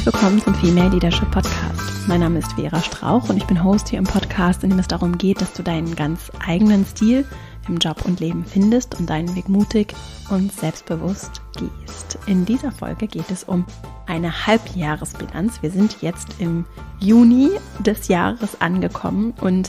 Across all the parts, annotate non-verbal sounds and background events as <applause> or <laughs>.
Herzlich willkommen zum Female Leadership Podcast. Mein Name ist Vera Strauch und ich bin Host hier im Podcast, in dem es darum geht, dass du deinen ganz eigenen Stil im Job und Leben findest und deinen Weg mutig und selbstbewusst gehst. In dieser Folge geht es um eine Halbjahresbilanz. Wir sind jetzt im Juni des Jahres angekommen und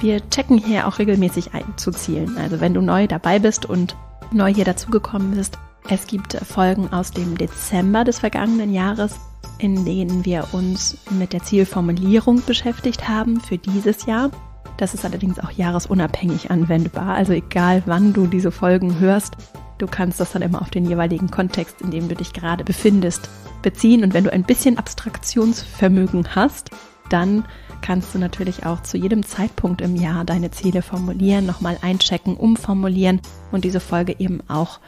wir checken hier auch regelmäßig ein zu Zielen. Also wenn du neu dabei bist und neu hier dazugekommen bist, es gibt Folgen aus dem Dezember des vergangenen Jahres in denen wir uns mit der Zielformulierung beschäftigt haben für dieses Jahr. Das ist allerdings auch jahresunabhängig anwendbar. Also egal wann du diese Folgen hörst, du kannst das dann immer auf den jeweiligen Kontext, in dem du dich gerade befindest, beziehen. Und wenn du ein bisschen Abstraktionsvermögen hast, dann kannst du natürlich auch zu jedem Zeitpunkt im Jahr deine Ziele formulieren, nochmal einchecken, umformulieren und diese Folge eben auch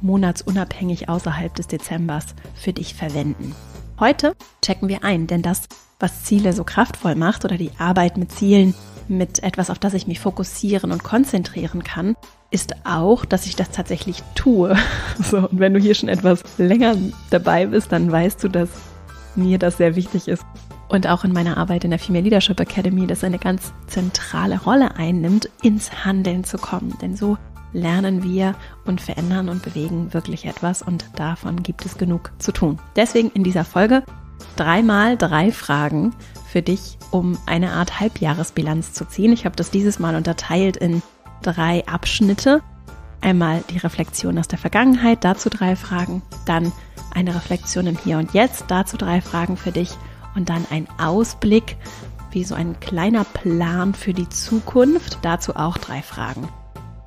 monatsunabhängig außerhalb des Dezembers für dich verwenden. Heute checken wir ein, denn das, was Ziele so kraftvoll macht oder die Arbeit mit Zielen, mit etwas, auf das ich mich fokussieren und konzentrieren kann, ist auch, dass ich das tatsächlich tue. <laughs> So, und wenn du hier schon etwas länger dabei bist, dann weißt du, dass mir das sehr wichtig ist. Und auch in meiner Arbeit in der Female Leadership Academy, das eine ganz zentrale Rolle einnimmt, ins Handeln zu kommen. Denn so lernen wir und verändern und bewegen wirklich etwas und davon gibt es genug zu tun. Deswegen in dieser Folge dreimal drei Fragen für dich, um eine Art Halbjahresbilanz zu ziehen. Ich habe das dieses Mal unterteilt in drei Abschnitte. Einmal die Reflexion aus der Vergangenheit, dazu drei Fragen, dann eine Reflexion im Hier und Jetzt, dazu drei Fragen für dich und dann ein Ausblick, wie so ein kleiner Plan für die Zukunft, dazu auch drei Fragen.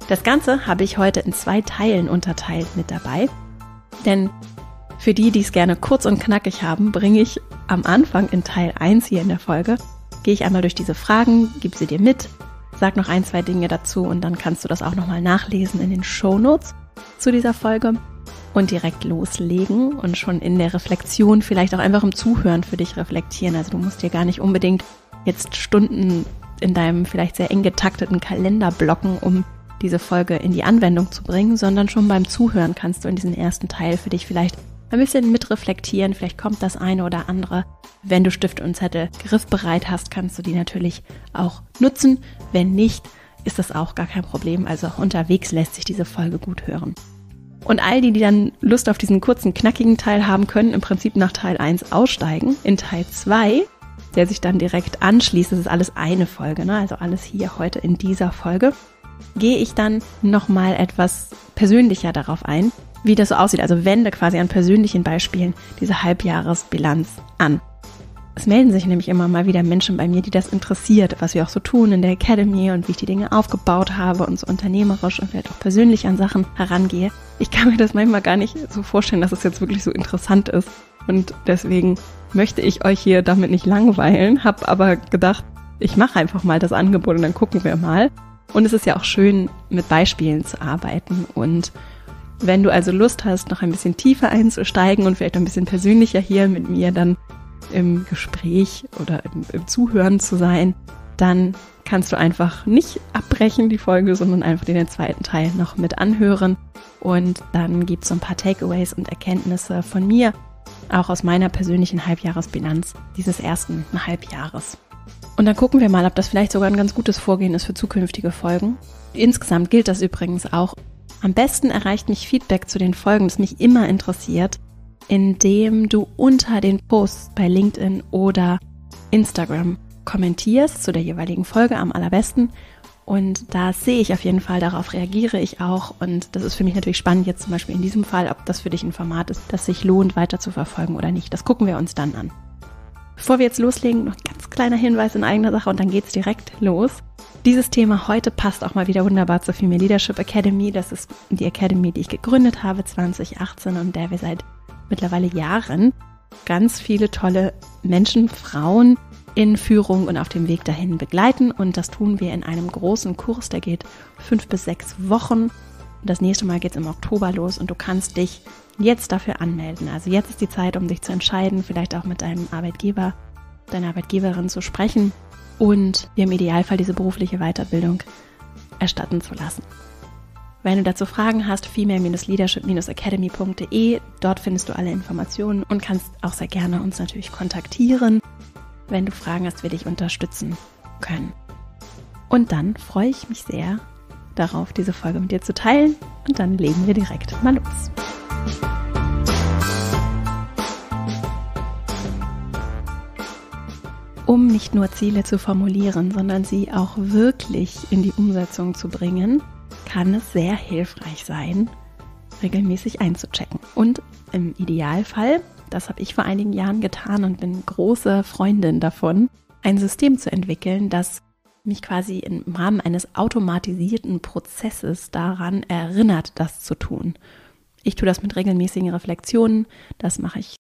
Das Ganze habe ich heute in zwei Teilen unterteilt mit dabei, denn für die, die es gerne kurz und knackig haben, bringe ich am Anfang in Teil 1 hier in der Folge, gehe ich einmal durch diese Fragen, gebe sie dir mit, sag noch ein, zwei Dinge dazu und dann kannst du das auch nochmal nachlesen in den Show Notes zu dieser Folge und direkt loslegen und schon in der Reflexion, vielleicht auch einfach im Zuhören für dich reflektieren. Also du musst dir gar nicht unbedingt jetzt Stunden in deinem vielleicht sehr eng getakteten Kalender blocken, um diese Folge in die Anwendung zu bringen, sondern schon beim Zuhören kannst du in diesem ersten Teil für dich vielleicht ein bisschen mitreflektieren. Vielleicht kommt das eine oder andere. Wenn du Stift und Zettel griffbereit hast, kannst du die natürlich auch nutzen. Wenn nicht, ist das auch gar kein Problem. Also auch unterwegs lässt sich diese Folge gut hören. Und all die, die dann Lust auf diesen kurzen, knackigen Teil haben, können im Prinzip nach Teil 1 aussteigen. In Teil 2, der sich dann direkt anschließt, das ist alles eine Folge, ne? also alles hier heute in dieser Folge gehe ich dann nochmal etwas persönlicher darauf ein, wie das so aussieht. Also wende quasi an persönlichen Beispielen diese Halbjahresbilanz an. Es melden sich nämlich immer mal wieder Menschen bei mir, die das interessiert, was wir auch so tun in der Academy und wie ich die Dinge aufgebaut habe und so unternehmerisch und vielleicht auch persönlich an Sachen herangehe. Ich kann mir das manchmal gar nicht so vorstellen, dass es jetzt wirklich so interessant ist. Und deswegen möchte ich euch hier damit nicht langweilen, habe aber gedacht, ich mache einfach mal das Angebot und dann gucken wir mal. Und es ist ja auch schön, mit Beispielen zu arbeiten. Und wenn du also Lust hast, noch ein bisschen tiefer einzusteigen und vielleicht ein bisschen persönlicher hier mit mir dann im Gespräch oder im, im Zuhören zu sein, dann kannst du einfach nicht abbrechen die Folge, sondern einfach den zweiten Teil noch mit anhören. Und dann gibt es so ein paar Takeaways und Erkenntnisse von mir, auch aus meiner persönlichen Halbjahresbilanz dieses ersten Halbjahres. Und dann gucken wir mal, ob das vielleicht sogar ein ganz gutes Vorgehen ist für zukünftige Folgen. Insgesamt gilt das übrigens auch. Am besten erreicht mich Feedback zu den Folgen, das mich immer interessiert, indem du unter den Posts bei LinkedIn oder Instagram kommentierst zu der jeweiligen Folge am allerbesten. Und da sehe ich auf jeden Fall, darauf reagiere ich auch. Und das ist für mich natürlich spannend, jetzt zum Beispiel in diesem Fall, ob das für dich ein Format ist, das sich lohnt, weiter zu verfolgen oder nicht. Das gucken wir uns dann an. Bevor wir jetzt loslegen, noch ein ganz kleiner Hinweis in eigener Sache und dann geht's direkt los. Dieses Thema heute passt auch mal wieder wunderbar zur Female Leadership Academy. Das ist die Academy, die ich gegründet habe 2018 und der wir seit mittlerweile Jahren ganz viele tolle Menschen, Frauen in Führung und auf dem Weg dahin begleiten. Und das tun wir in einem großen Kurs, der geht fünf bis sechs Wochen und das nächste Mal geht es im Oktober los und du kannst dich jetzt dafür anmelden. Also jetzt ist die Zeit, um dich zu entscheiden, vielleicht auch mit deinem Arbeitgeber, deiner Arbeitgeberin zu sprechen und dir im Idealfall diese berufliche Weiterbildung erstatten zu lassen. Wenn du dazu Fragen hast, female-leadership-academy.de, dort findest du alle Informationen und kannst auch sehr gerne uns natürlich kontaktieren, wenn du Fragen hast, wir dich unterstützen können. Und dann freue ich mich sehr darauf, diese Folge mit dir zu teilen. Und dann legen wir direkt mal los. Um nicht nur Ziele zu formulieren, sondern sie auch wirklich in die Umsetzung zu bringen, kann es sehr hilfreich sein, regelmäßig einzuchecken. Und im Idealfall, das habe ich vor einigen Jahren getan und bin große Freundin davon, ein System zu entwickeln, das mich quasi im Rahmen eines automatisierten Prozesses daran erinnert, das zu tun. Ich tue das mit regelmäßigen Reflexionen. Das mache ich,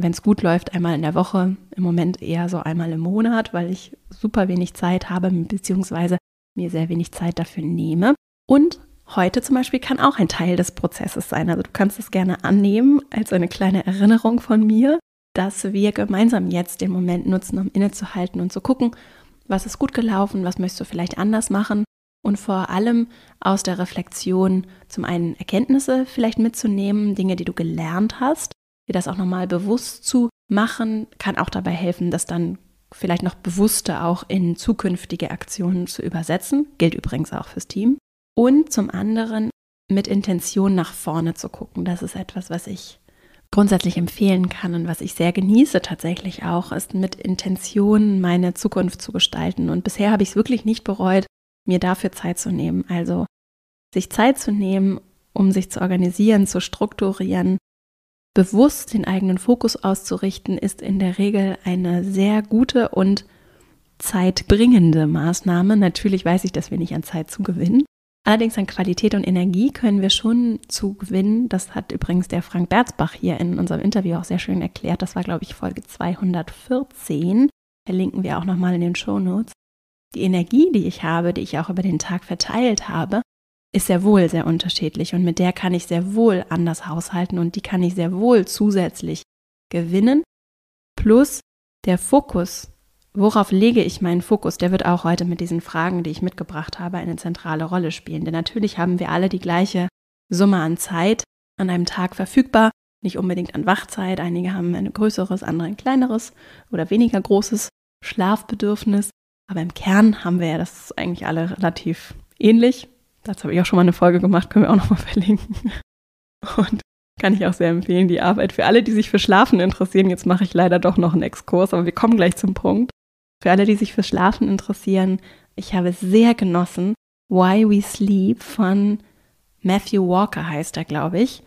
wenn es gut läuft, einmal in der Woche. Im Moment eher so einmal im Monat, weil ich super wenig Zeit habe, beziehungsweise mir sehr wenig Zeit dafür nehme. Und heute zum Beispiel kann auch ein Teil des Prozesses sein. Also du kannst es gerne annehmen als eine kleine Erinnerung von mir, dass wir gemeinsam jetzt den Moment nutzen, um innezuhalten und zu gucken, was ist gut gelaufen, was möchtest du vielleicht anders machen und vor allem aus der Reflexion zum einen Erkenntnisse vielleicht mitzunehmen, Dinge, die du gelernt hast, dir das auch nochmal bewusst zu machen, kann auch dabei helfen, das dann vielleicht noch bewusster auch in zukünftige Aktionen zu übersetzen, gilt übrigens auch fürs Team. Und zum anderen mit Intention nach vorne zu gucken. Das ist etwas, was ich grundsätzlich empfehlen kann und was ich sehr genieße tatsächlich auch, ist mit Intention meine Zukunft zu gestalten. Und bisher habe ich es wirklich nicht bereut, mir dafür Zeit zu nehmen. Also sich Zeit zu nehmen, um sich zu organisieren, zu strukturieren, bewusst den eigenen Fokus auszurichten, ist in der Regel eine sehr gute und zeitbringende Maßnahme. Natürlich weiß ich, dass wir nicht an Zeit zu gewinnen, Allerdings an Qualität und Energie können wir schon zugewinnen. Das hat übrigens der Frank Berzbach hier in unserem Interview auch sehr schön erklärt. Das war, glaube ich, Folge 214. Verlinken wir auch nochmal in den Show Notes. Die Energie, die ich habe, die ich auch über den Tag verteilt habe, ist sehr wohl sehr unterschiedlich und mit der kann ich sehr wohl anders haushalten und die kann ich sehr wohl zusätzlich gewinnen. Plus der Fokus, Worauf lege ich meinen Fokus? Der wird auch heute mit diesen Fragen, die ich mitgebracht habe, eine zentrale Rolle spielen. Denn natürlich haben wir alle die gleiche Summe an Zeit an einem Tag verfügbar. Nicht unbedingt an Wachzeit. Einige haben ein größeres, andere ein kleineres oder weniger großes Schlafbedürfnis. Aber im Kern haben wir ja das eigentlich alle relativ ähnlich. Dazu habe ich auch schon mal eine Folge gemacht, können wir auch nochmal <laughs> verlinken. Und kann ich auch sehr empfehlen, die Arbeit für alle, die sich für Schlafen interessieren. Jetzt mache ich leider doch noch einen Exkurs, aber wir kommen gleich zum Punkt. Für alle, die sich für Schlafen interessieren, ich habe sehr genossen. Why We Sleep von Matthew Walker heißt er, glaube ich.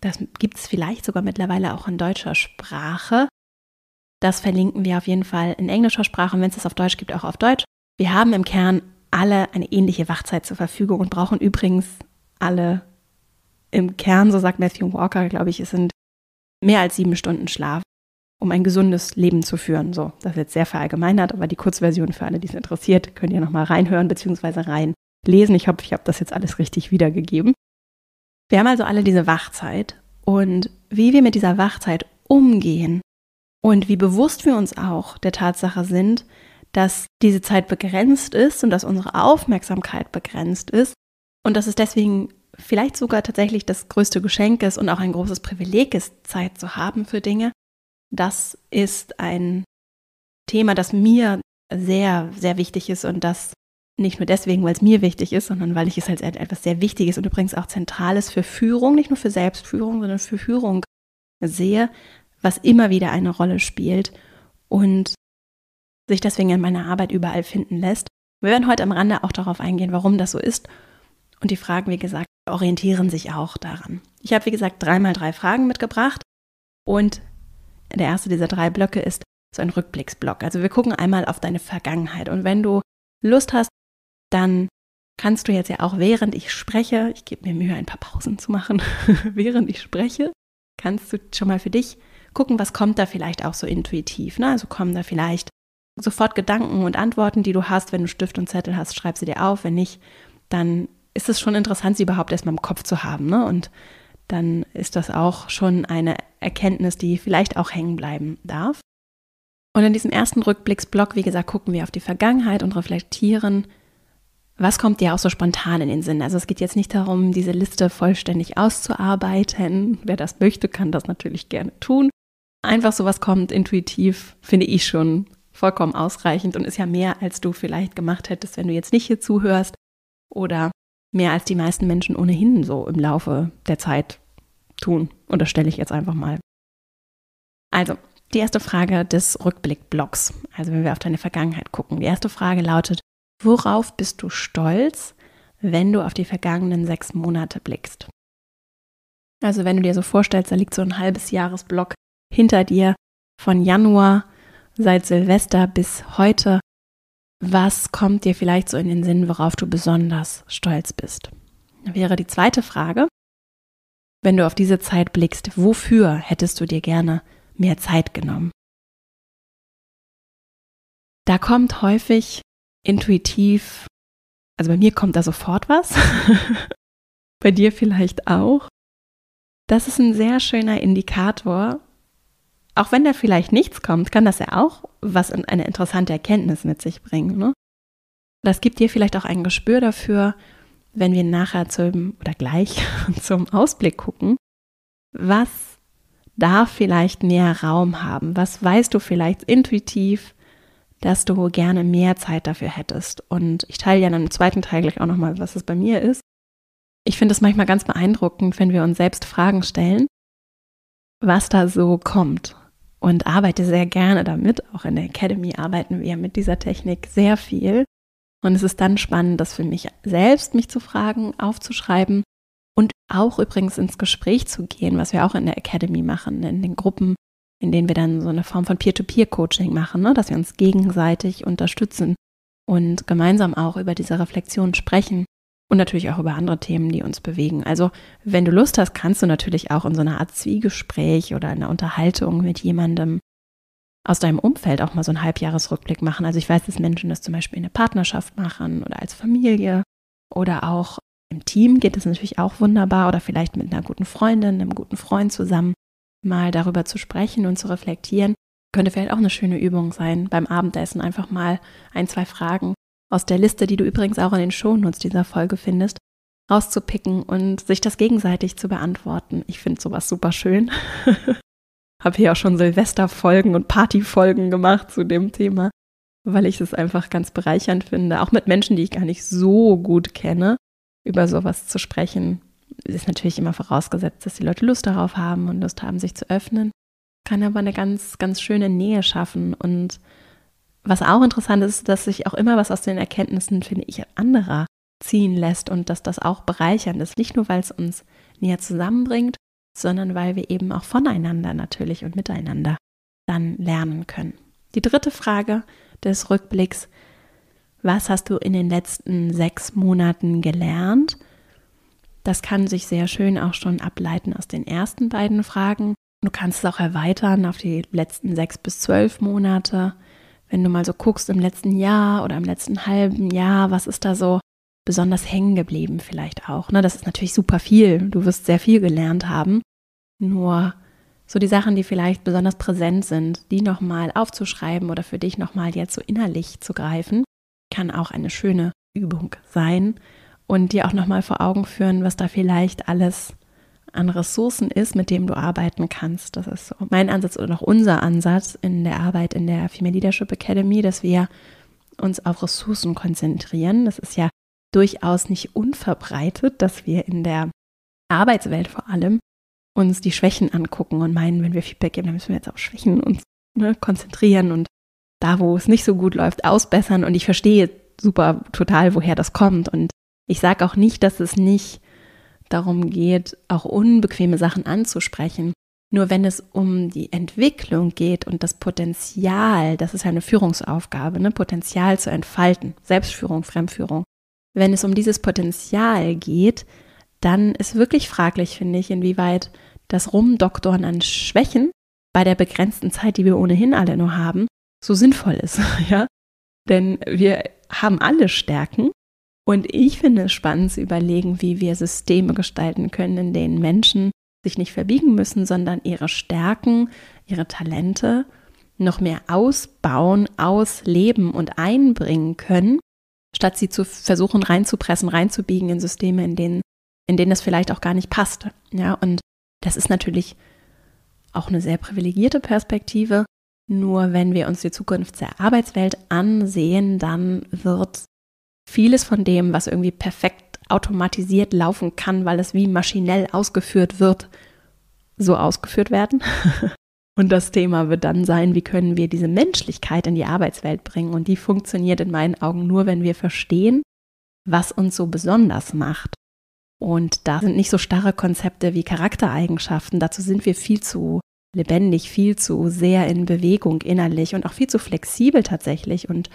Das gibt es vielleicht sogar mittlerweile auch in deutscher Sprache. Das verlinken wir auf jeden Fall in englischer Sprache und wenn es es auf Deutsch gibt, auch auf Deutsch. Wir haben im Kern alle eine ähnliche Wachzeit zur Verfügung und brauchen übrigens alle im Kern, so sagt Matthew Walker, glaube ich, es sind mehr als sieben Stunden Schlaf um ein gesundes Leben zu führen. So, das ist jetzt sehr verallgemeinert, aber die Kurzversion für alle, die es interessiert, könnt ihr nochmal reinhören bzw. reinlesen. Ich hoffe, ich habe das jetzt alles richtig wiedergegeben. Wir haben also alle diese Wachzeit und wie wir mit dieser Wachzeit umgehen und wie bewusst wir uns auch der Tatsache sind, dass diese Zeit begrenzt ist und dass unsere Aufmerksamkeit begrenzt ist und dass es deswegen vielleicht sogar tatsächlich das größte Geschenk ist und auch ein großes Privileg ist, Zeit zu haben für Dinge, das ist ein Thema, das mir sehr, sehr wichtig ist und das nicht nur deswegen, weil es mir wichtig ist, sondern weil ich es als etwas sehr Wichtiges und übrigens auch Zentrales für Führung, nicht nur für Selbstführung, sondern für Führung sehe, was immer wieder eine Rolle spielt und sich deswegen in meiner Arbeit überall finden lässt. Wir werden heute am Rande auch darauf eingehen, warum das so ist. Und die Fragen, wie gesagt, orientieren sich auch daran. Ich habe, wie gesagt, dreimal drei Fragen mitgebracht und der erste dieser drei Blöcke ist so ein Rückblicksblock. Also wir gucken einmal auf deine Vergangenheit. Und wenn du Lust hast, dann kannst du jetzt ja auch während ich spreche, ich gebe mir Mühe, ein paar Pausen zu machen, <laughs> während ich spreche, kannst du schon mal für dich gucken, was kommt da vielleicht auch so intuitiv. Ne? Also kommen da vielleicht sofort Gedanken und Antworten, die du hast. Wenn du Stift und Zettel hast, schreib sie dir auf. Wenn nicht, dann ist es schon interessant, sie überhaupt erstmal im Kopf zu haben ne? und dann ist das auch schon eine Erkenntnis, die vielleicht auch hängen bleiben darf. Und in diesem ersten Rückblicksblock, wie gesagt, gucken wir auf die Vergangenheit und reflektieren, was kommt dir auch so spontan in den Sinn? Also es geht jetzt nicht darum, diese Liste vollständig auszuarbeiten. Wer das möchte, kann das natürlich gerne tun. Einfach so was kommt intuitiv, finde ich schon vollkommen ausreichend und ist ja mehr, als du vielleicht gemacht hättest, wenn du jetzt nicht hier zuhörst oder mehr als die meisten Menschen ohnehin so im Laufe der Zeit tun. Und das stelle ich jetzt einfach mal. Also, die erste Frage des Rückblickblocks, also wenn wir auf deine Vergangenheit gucken. Die erste Frage lautet, worauf bist du stolz, wenn du auf die vergangenen sechs Monate blickst? Also wenn du dir so vorstellst, da liegt so ein halbes Jahresblock hinter dir von Januar seit Silvester bis heute. Was kommt dir vielleicht so in den Sinn, worauf du besonders stolz bist? wäre die zweite Frage. Wenn du auf diese Zeit blickst, wofür hättest du dir gerne mehr Zeit genommen? Da kommt häufig intuitiv, also bei mir kommt da sofort was, <laughs> bei dir vielleicht auch. Das ist ein sehr schöner Indikator, auch wenn da vielleicht nichts kommt, kann das ja auch was in eine interessante Erkenntnis mit sich bringen. Ne? Das gibt dir vielleicht auch ein Gespür dafür, wenn wir nachher zum oder gleich <laughs> zum Ausblick gucken, was darf vielleicht mehr Raum haben? Was weißt du vielleicht intuitiv, dass du gerne mehr Zeit dafür hättest? Und ich teile ja dann im zweiten Teil gleich auch nochmal, was es bei mir ist. Ich finde es manchmal ganz beeindruckend, wenn wir uns selbst Fragen stellen, was da so kommt und arbeite sehr gerne damit. Auch in der Academy arbeiten wir mit dieser Technik sehr viel. Und es ist dann spannend, das für mich selbst mich zu fragen, aufzuschreiben und auch übrigens ins Gespräch zu gehen, was wir auch in der Academy machen, in den Gruppen, in denen wir dann so eine Form von Peer-to-Peer-Coaching machen, ne? dass wir uns gegenseitig unterstützen und gemeinsam auch über diese Reflexion sprechen und natürlich auch über andere Themen, die uns bewegen. Also wenn du Lust hast, kannst du natürlich auch in so einer Art Zwiegespräch oder in einer Unterhaltung mit jemandem aus deinem Umfeld auch mal so einen Halbjahresrückblick machen. Also ich weiß, dass Menschen das zum Beispiel in der Partnerschaft machen oder als Familie oder auch im Team geht das natürlich auch wunderbar oder vielleicht mit einer guten Freundin, einem guten Freund zusammen mal darüber zu sprechen und zu reflektieren. Könnte vielleicht auch eine schöne Übung sein, beim Abendessen einfach mal ein, zwei Fragen aus der Liste, die du übrigens auch in den Shownotes dieser Folge findest, rauszupicken und sich das gegenseitig zu beantworten. Ich finde sowas super schön. <laughs> Habe hier auch schon Silvesterfolgen und Partyfolgen gemacht zu dem Thema, weil ich es einfach ganz bereichernd finde, auch mit Menschen, die ich gar nicht so gut kenne, über sowas zu sprechen. Es Ist natürlich immer vorausgesetzt, dass die Leute Lust darauf haben und Lust haben, sich zu öffnen. Kann aber eine ganz, ganz schöne Nähe schaffen und was auch interessant ist, dass sich auch immer was aus den Erkenntnissen, finde ich, anderer ziehen lässt und dass das auch bereichernd ist. Nicht nur, weil es uns näher zusammenbringt, sondern weil wir eben auch voneinander natürlich und miteinander dann lernen können. Die dritte Frage des Rückblicks. Was hast du in den letzten sechs Monaten gelernt? Das kann sich sehr schön auch schon ableiten aus den ersten beiden Fragen. Du kannst es auch erweitern auf die letzten sechs bis zwölf Monate wenn du mal so guckst im letzten Jahr oder im letzten halben Jahr, was ist da so besonders hängen geblieben vielleicht auch. Ne? Das ist natürlich super viel. Du wirst sehr viel gelernt haben. Nur so die Sachen, die vielleicht besonders präsent sind, die nochmal aufzuschreiben oder für dich nochmal jetzt so innerlich zu greifen, kann auch eine schöne Übung sein und dir auch nochmal vor Augen führen, was da vielleicht alles an Ressourcen ist, mit dem du arbeiten kannst. Das ist so mein Ansatz oder auch unser Ansatz in der Arbeit in der Female Leadership Academy, dass wir uns auf Ressourcen konzentrieren. Das ist ja durchaus nicht unverbreitet, dass wir in der Arbeitswelt vor allem uns die Schwächen angucken und meinen, wenn wir Feedback geben, dann müssen wir jetzt auf Schwächen uns ne, konzentrieren und da, wo es nicht so gut läuft, ausbessern. Und ich verstehe super total, woher das kommt. Und ich sage auch nicht, dass es nicht darum geht, auch unbequeme Sachen anzusprechen. Nur wenn es um die Entwicklung geht und das Potenzial, das ist ja eine Führungsaufgabe, ne? Potenzial zu entfalten, Selbstführung, Fremdführung. Wenn es um dieses Potenzial geht, dann ist wirklich fraglich, finde ich, inwieweit das Rumdoktoren an Schwächen bei der begrenzten Zeit, die wir ohnehin alle nur haben, so sinnvoll ist, <laughs> ja? Denn wir haben alle Stärken und ich finde es spannend zu überlegen, wie wir Systeme gestalten können, in denen Menschen sich nicht verbiegen müssen, sondern ihre Stärken, ihre Talente noch mehr ausbauen, ausleben und einbringen können, statt sie zu versuchen reinzupressen, reinzubiegen in Systeme, in denen, in denen das vielleicht auch gar nicht passt. Ja, und das ist natürlich auch eine sehr privilegierte Perspektive. Nur wenn wir uns die Zukunft der Arbeitswelt ansehen, dann wird vieles von dem, was irgendwie perfekt automatisiert laufen kann, weil es wie maschinell ausgeführt wird, so ausgeführt werden. <laughs> Und das Thema wird dann sein, wie können wir diese Menschlichkeit in die Arbeitswelt bringen. Und die funktioniert in meinen Augen nur, wenn wir verstehen, was uns so besonders macht. Und da sind nicht so starre Konzepte wie Charaktereigenschaften. Dazu sind wir viel zu lebendig, viel zu sehr in Bewegung innerlich und auch viel zu flexibel tatsächlich und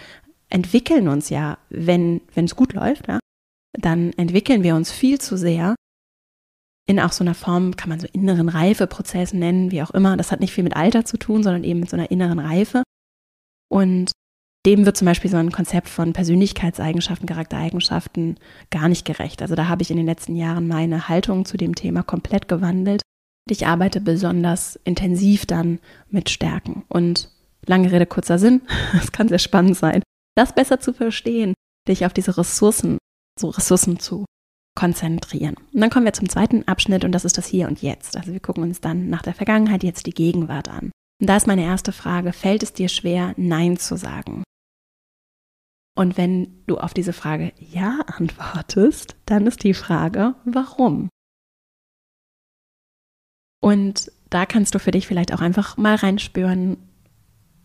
entwickeln uns ja, wenn es gut läuft, ja, dann entwickeln wir uns viel zu sehr in auch so einer Form, kann man so inneren Reifeprozess nennen, wie auch immer. Das hat nicht viel mit Alter zu tun, sondern eben mit so einer inneren Reife. Und dem wird zum Beispiel so ein Konzept von Persönlichkeitseigenschaften, Charaktereigenschaften gar nicht gerecht. Also da habe ich in den letzten Jahren meine Haltung zu dem Thema komplett gewandelt. Ich arbeite besonders intensiv dann mit Stärken. Und lange Rede, kurzer Sinn, es <laughs> kann sehr spannend sein, das besser zu verstehen, dich auf diese Ressourcen, so Ressourcen zu konzentrieren. Und dann kommen wir zum zweiten Abschnitt und das ist das Hier und Jetzt. Also wir gucken uns dann nach der Vergangenheit jetzt die Gegenwart an. Und da ist meine erste Frage, fällt es dir schwer, Nein zu sagen? Und wenn du auf diese Frage Ja antwortest, dann ist die Frage, warum? Und da kannst du für dich vielleicht auch einfach mal reinspüren,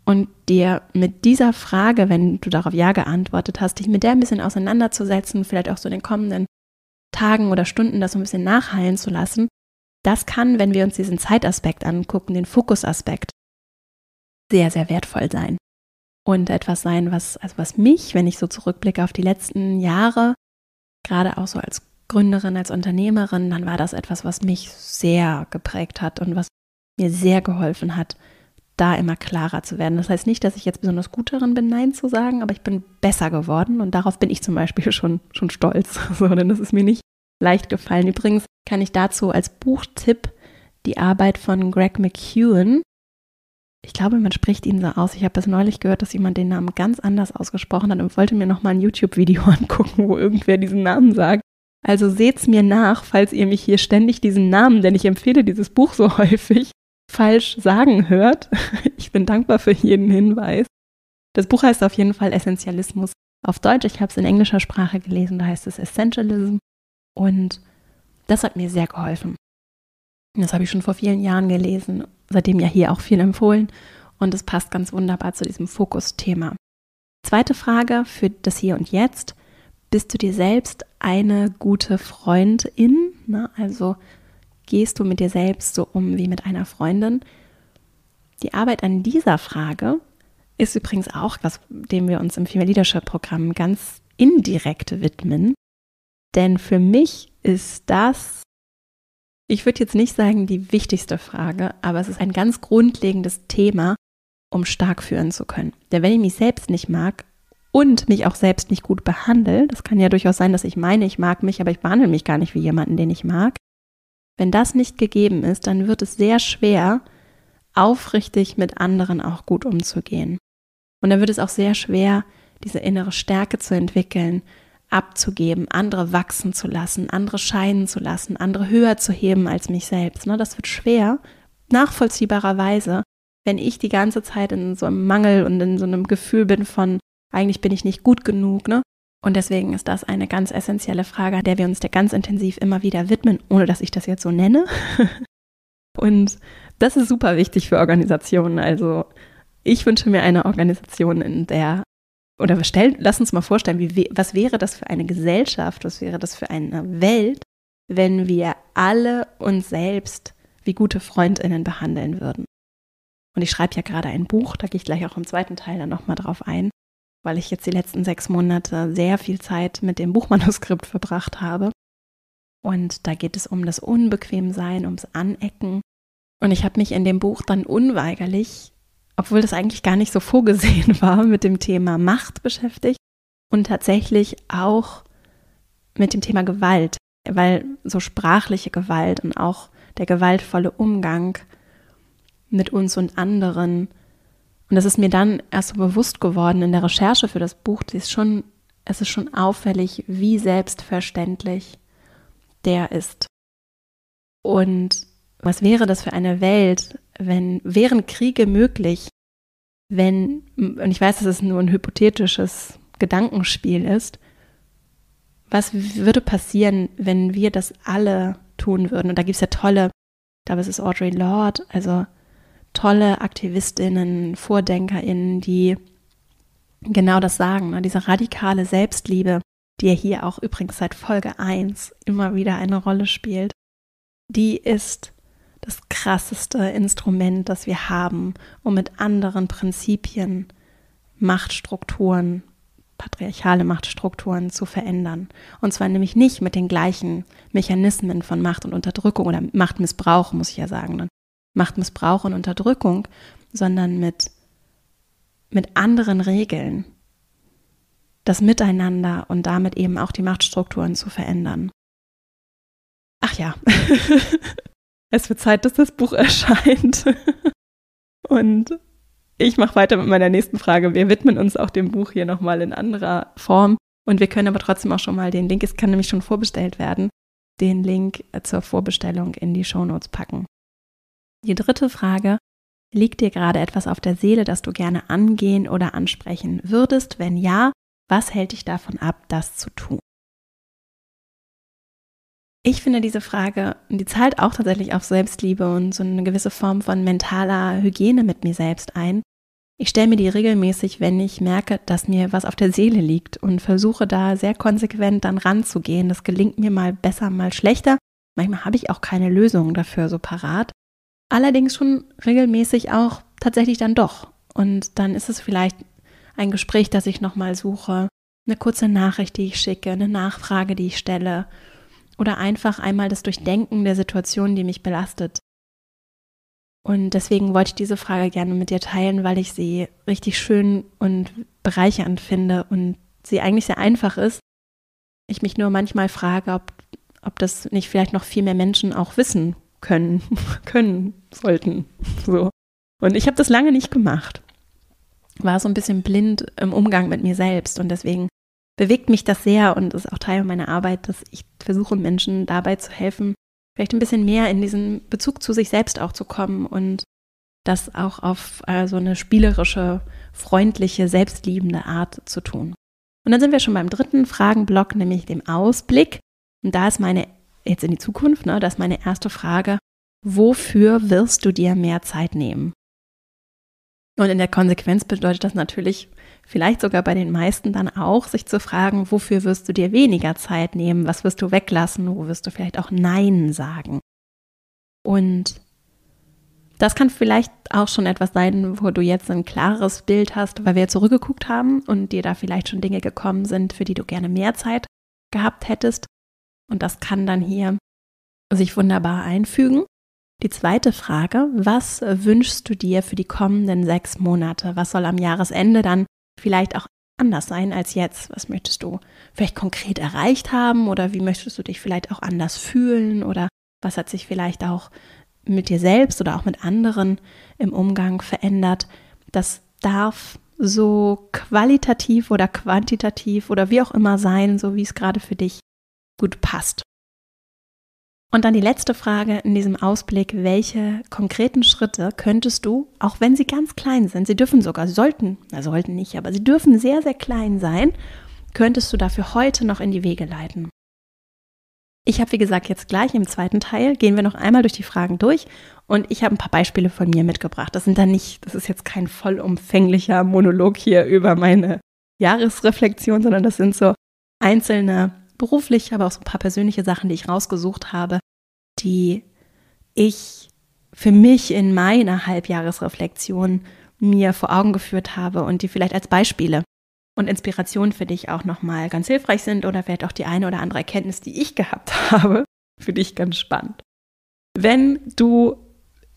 und dir mit dieser Frage, wenn du darauf Ja geantwortet hast, dich mit der ein bisschen auseinanderzusetzen, vielleicht auch so in den kommenden Tagen oder Stunden das so ein bisschen nachheilen zu lassen, das kann, wenn wir uns diesen Zeitaspekt angucken, den Fokusaspekt, sehr, sehr wertvoll sein. Und etwas sein, was, also was mich, wenn ich so zurückblicke auf die letzten Jahre, gerade auch so als Gründerin, als Unternehmerin, dann war das etwas, was mich sehr geprägt hat und was mir sehr geholfen hat, da immer klarer zu werden. Das heißt nicht, dass ich jetzt besonders gut darin bin, Nein zu sagen, aber ich bin besser geworden und darauf bin ich zum Beispiel <laughs> schon, schon stolz. <laughs> So, denn das ist mir nicht leicht gefallen. Übrigens kann ich dazu als Buchtipp die Arbeit von Greg McEwen, ich glaube, man spricht ihn so aus. Ich habe es neulich gehört, dass jemand den Namen ganz anders ausgesprochen hat und wollte mir nochmal ein YouTube-Video <laughs> angucken, wo irgendwer diesen Namen sagt. Also seht's mir nach, falls ihr mich hier ständig diesen Namen, denn ich empfehle dieses Buch so häufig, falsch sagen hört. <laughs> Ich bin dankbar für jeden Hinweis. Das Buch heißt auf jeden Fall Essentialismus auf Deutsch. Ich habe es in englischer Sprache gelesen, da heißt es Essentialism. Und das hat mir sehr geholfen. Das habe ich schon vor vielen Jahren gelesen, seitdem ja hier auch viel empfohlen. Und es passt ganz wunderbar zu diesem Fokusthema. Zweite Frage für das Hier und Jetzt. Bist du dir selbst eine gute Freundin? Na, ne, also gehst du mit dir selbst so um wie mit einer Freundin? Die Arbeit an dieser Frage ist übrigens auch was, dem wir uns im Female Leadership Programm ganz indirekt widmen. Denn für mich ist das, ich würde jetzt nicht sagen die wichtigste Frage, aber es ist ein ganz grundlegendes Thema, um stark führen zu können. Denn wenn ich mich selbst nicht mag und mich auch selbst nicht gut behandle, das kann ja durchaus sein, dass ich meine, ich mag mich, aber ich behandle mich gar nicht wie jemanden, den ich mag, wenn das nicht gegeben ist, dann wird es sehr schwer, aufrichtig mit anderen auch gut umzugehen. Und dann wird es auch sehr schwer, diese innere Stärke zu entwickeln, abzugeben, andere wachsen zu lassen, andere scheinen zu lassen, andere höher zu heben als mich selbst. Ne, das wird schwer, nachvollziehbarerweise, wenn ich die ganze Zeit in so einem Mangel und in so einem Gefühl bin von, eigentlich bin ich nicht gut genug, ne? Und deswegen ist das eine ganz essentielle Frage, der wir uns da ganz intensiv immer wieder widmen, ohne dass ich das jetzt so nenne. <laughs> Und das ist super wichtig für Organisationen. Also ich wünsche mir eine Organisation, in der, oder stell, lass uns mal vorstellen, wie, was wäre das für eine Gesellschaft, was wäre das für eine Welt, wenn wir alle uns selbst wie gute Freundinnen behandeln würden. Und ich schreibe ja gerade ein Buch, da gehe ich gleich auch im zweiten Teil dann nochmal drauf ein weil ich jetzt die letzten sechs Monate sehr viel Zeit mit dem Buchmanuskript verbracht habe. Und da geht es um das Unbequemsein, ums Anecken. Und ich habe mich in dem Buch dann unweigerlich, obwohl das eigentlich gar nicht so vorgesehen <laughs> war, mit dem Thema Macht beschäftigt und tatsächlich auch mit dem Thema Gewalt, weil so sprachliche Gewalt und auch der gewaltvolle Umgang mit uns und anderen und das ist mir dann erst so bewusst geworden in der Recherche für das Buch, das ist schon, es ist schon auffällig, wie selbstverständlich der ist. Und was wäre das für eine Welt, wenn wären Kriege möglich, wenn, und ich weiß, dass es nur ein hypothetisches Gedankenspiel ist, was würde passieren, wenn wir das alle tun würden? Und da gibt es ja tolle, da ist es Audrey Lord, also tolle Aktivistinnen, Vordenkerinnen, die genau das sagen, ne? diese radikale Selbstliebe, die ja hier auch übrigens seit Folge 1 immer wieder eine Rolle spielt, die ist das krasseste Instrument, das wir haben, um mit anderen Prinzipien Machtstrukturen, patriarchale Machtstrukturen zu verändern. Und zwar nämlich nicht mit den gleichen Mechanismen von Macht und Unterdrückung oder Machtmissbrauch, muss ich ja sagen. Ne? Machtmissbrauch und Unterdrückung, sondern mit, mit anderen Regeln. Das Miteinander und damit eben auch die Machtstrukturen zu verändern. Ach ja, <laughs> es wird Zeit, dass das Buch erscheint. <laughs> und ich mache weiter mit meiner nächsten Frage. Wir widmen uns auch dem Buch hier nochmal in anderer Form. Und wir können aber trotzdem auch schon mal den Link, es kann nämlich schon vorbestellt werden, den Link zur Vorbestellung in die Shownotes packen. Die dritte Frage, liegt dir gerade etwas auf der Seele, das du gerne angehen oder ansprechen würdest? Wenn ja, was hält dich davon ab, das zu tun? Ich finde diese Frage, die zahlt auch tatsächlich auf Selbstliebe und so eine gewisse Form von mentaler Hygiene mit mir selbst ein. Ich stelle mir die regelmäßig, wenn ich merke, dass mir was auf der Seele liegt und versuche da sehr konsequent dann ranzugehen. Das gelingt mir mal besser, mal schlechter. Manchmal habe ich auch keine Lösung dafür so parat allerdings schon regelmäßig auch tatsächlich dann doch. Und dann ist es vielleicht ein Gespräch, das ich nochmal suche, eine kurze Nachricht, die ich schicke, eine Nachfrage, die ich stelle oder einfach einmal das Durchdenken der Situation, die mich belastet. Und deswegen wollte ich diese Frage gerne mit dir teilen, weil ich sie richtig schön und bereichernd finde und sie eigentlich sehr einfach ist. Ich mich nur manchmal frage, ob, ob das nicht vielleicht noch viel mehr Menschen auch wissen können, <laughs> können sollten. So. Und ich habe das lange nicht gemacht. War so ein bisschen blind im Umgang mit mir selbst. Und deswegen bewegt mich das sehr und ist auch Teil meiner Arbeit, dass ich versuche, Menschen dabei zu helfen, vielleicht ein bisschen mehr in diesen Bezug zu sich selbst auch zu kommen und das auch auf äh, so eine spielerische, freundliche, selbstliebende Art zu tun. Und dann sind wir schon beim dritten Fragenblock, nämlich dem Ausblick. Und da ist meine jetzt in die Zukunft, ne, das ist meine erste Frage, wofür wirst du dir mehr Zeit nehmen? Und in der Konsequenz bedeutet das natürlich vielleicht sogar bei den meisten dann auch, sich zu fragen, wofür wirst du dir weniger Zeit nehmen, was wirst du weglassen, wo wirst du vielleicht auch Nein sagen. Und das kann vielleicht auch schon etwas sein, wo du jetzt ein klares Bild hast, weil wir zurückgeguckt haben und dir da vielleicht schon Dinge gekommen sind, für die du gerne mehr Zeit gehabt hättest. Und das kann dann hier sich wunderbar einfügen. Die zweite Frage, was wünschst du dir für die kommenden sechs Monate? Was soll am Jahresende dann vielleicht auch anders sein als jetzt? Was möchtest du vielleicht konkret erreicht haben oder wie möchtest du dich vielleicht auch anders fühlen oder was hat sich vielleicht auch mit dir selbst oder auch mit anderen im Umgang verändert? Das darf so qualitativ oder quantitativ oder wie auch immer sein, so wie es gerade für dich gut passt. Und dann die letzte Frage in diesem Ausblick, welche konkreten Schritte könntest du, auch wenn sie ganz klein sind, sie dürfen sogar, sie sollten, na sollten nicht, aber sie dürfen sehr, sehr klein sein, könntest du dafür heute noch in die Wege leiten? Ich habe, wie gesagt, jetzt gleich im zweiten Teil gehen wir noch einmal durch die Fragen durch und ich habe ein paar Beispiele von mir mitgebracht. Das sind dann nicht, das ist jetzt kein vollumfänglicher Monolog hier über meine Jahresreflexion, sondern das sind so einzelne beruflich, aber auch so ein paar persönliche Sachen, die ich rausgesucht habe, die ich für mich in meiner Halbjahresreflexion mir vor Augen geführt habe und die vielleicht als Beispiele und Inspiration für dich auch nochmal ganz hilfreich sind oder vielleicht auch die eine oder andere Erkenntnis, die ich gehabt <laughs> habe, für dich ganz spannend. Wenn du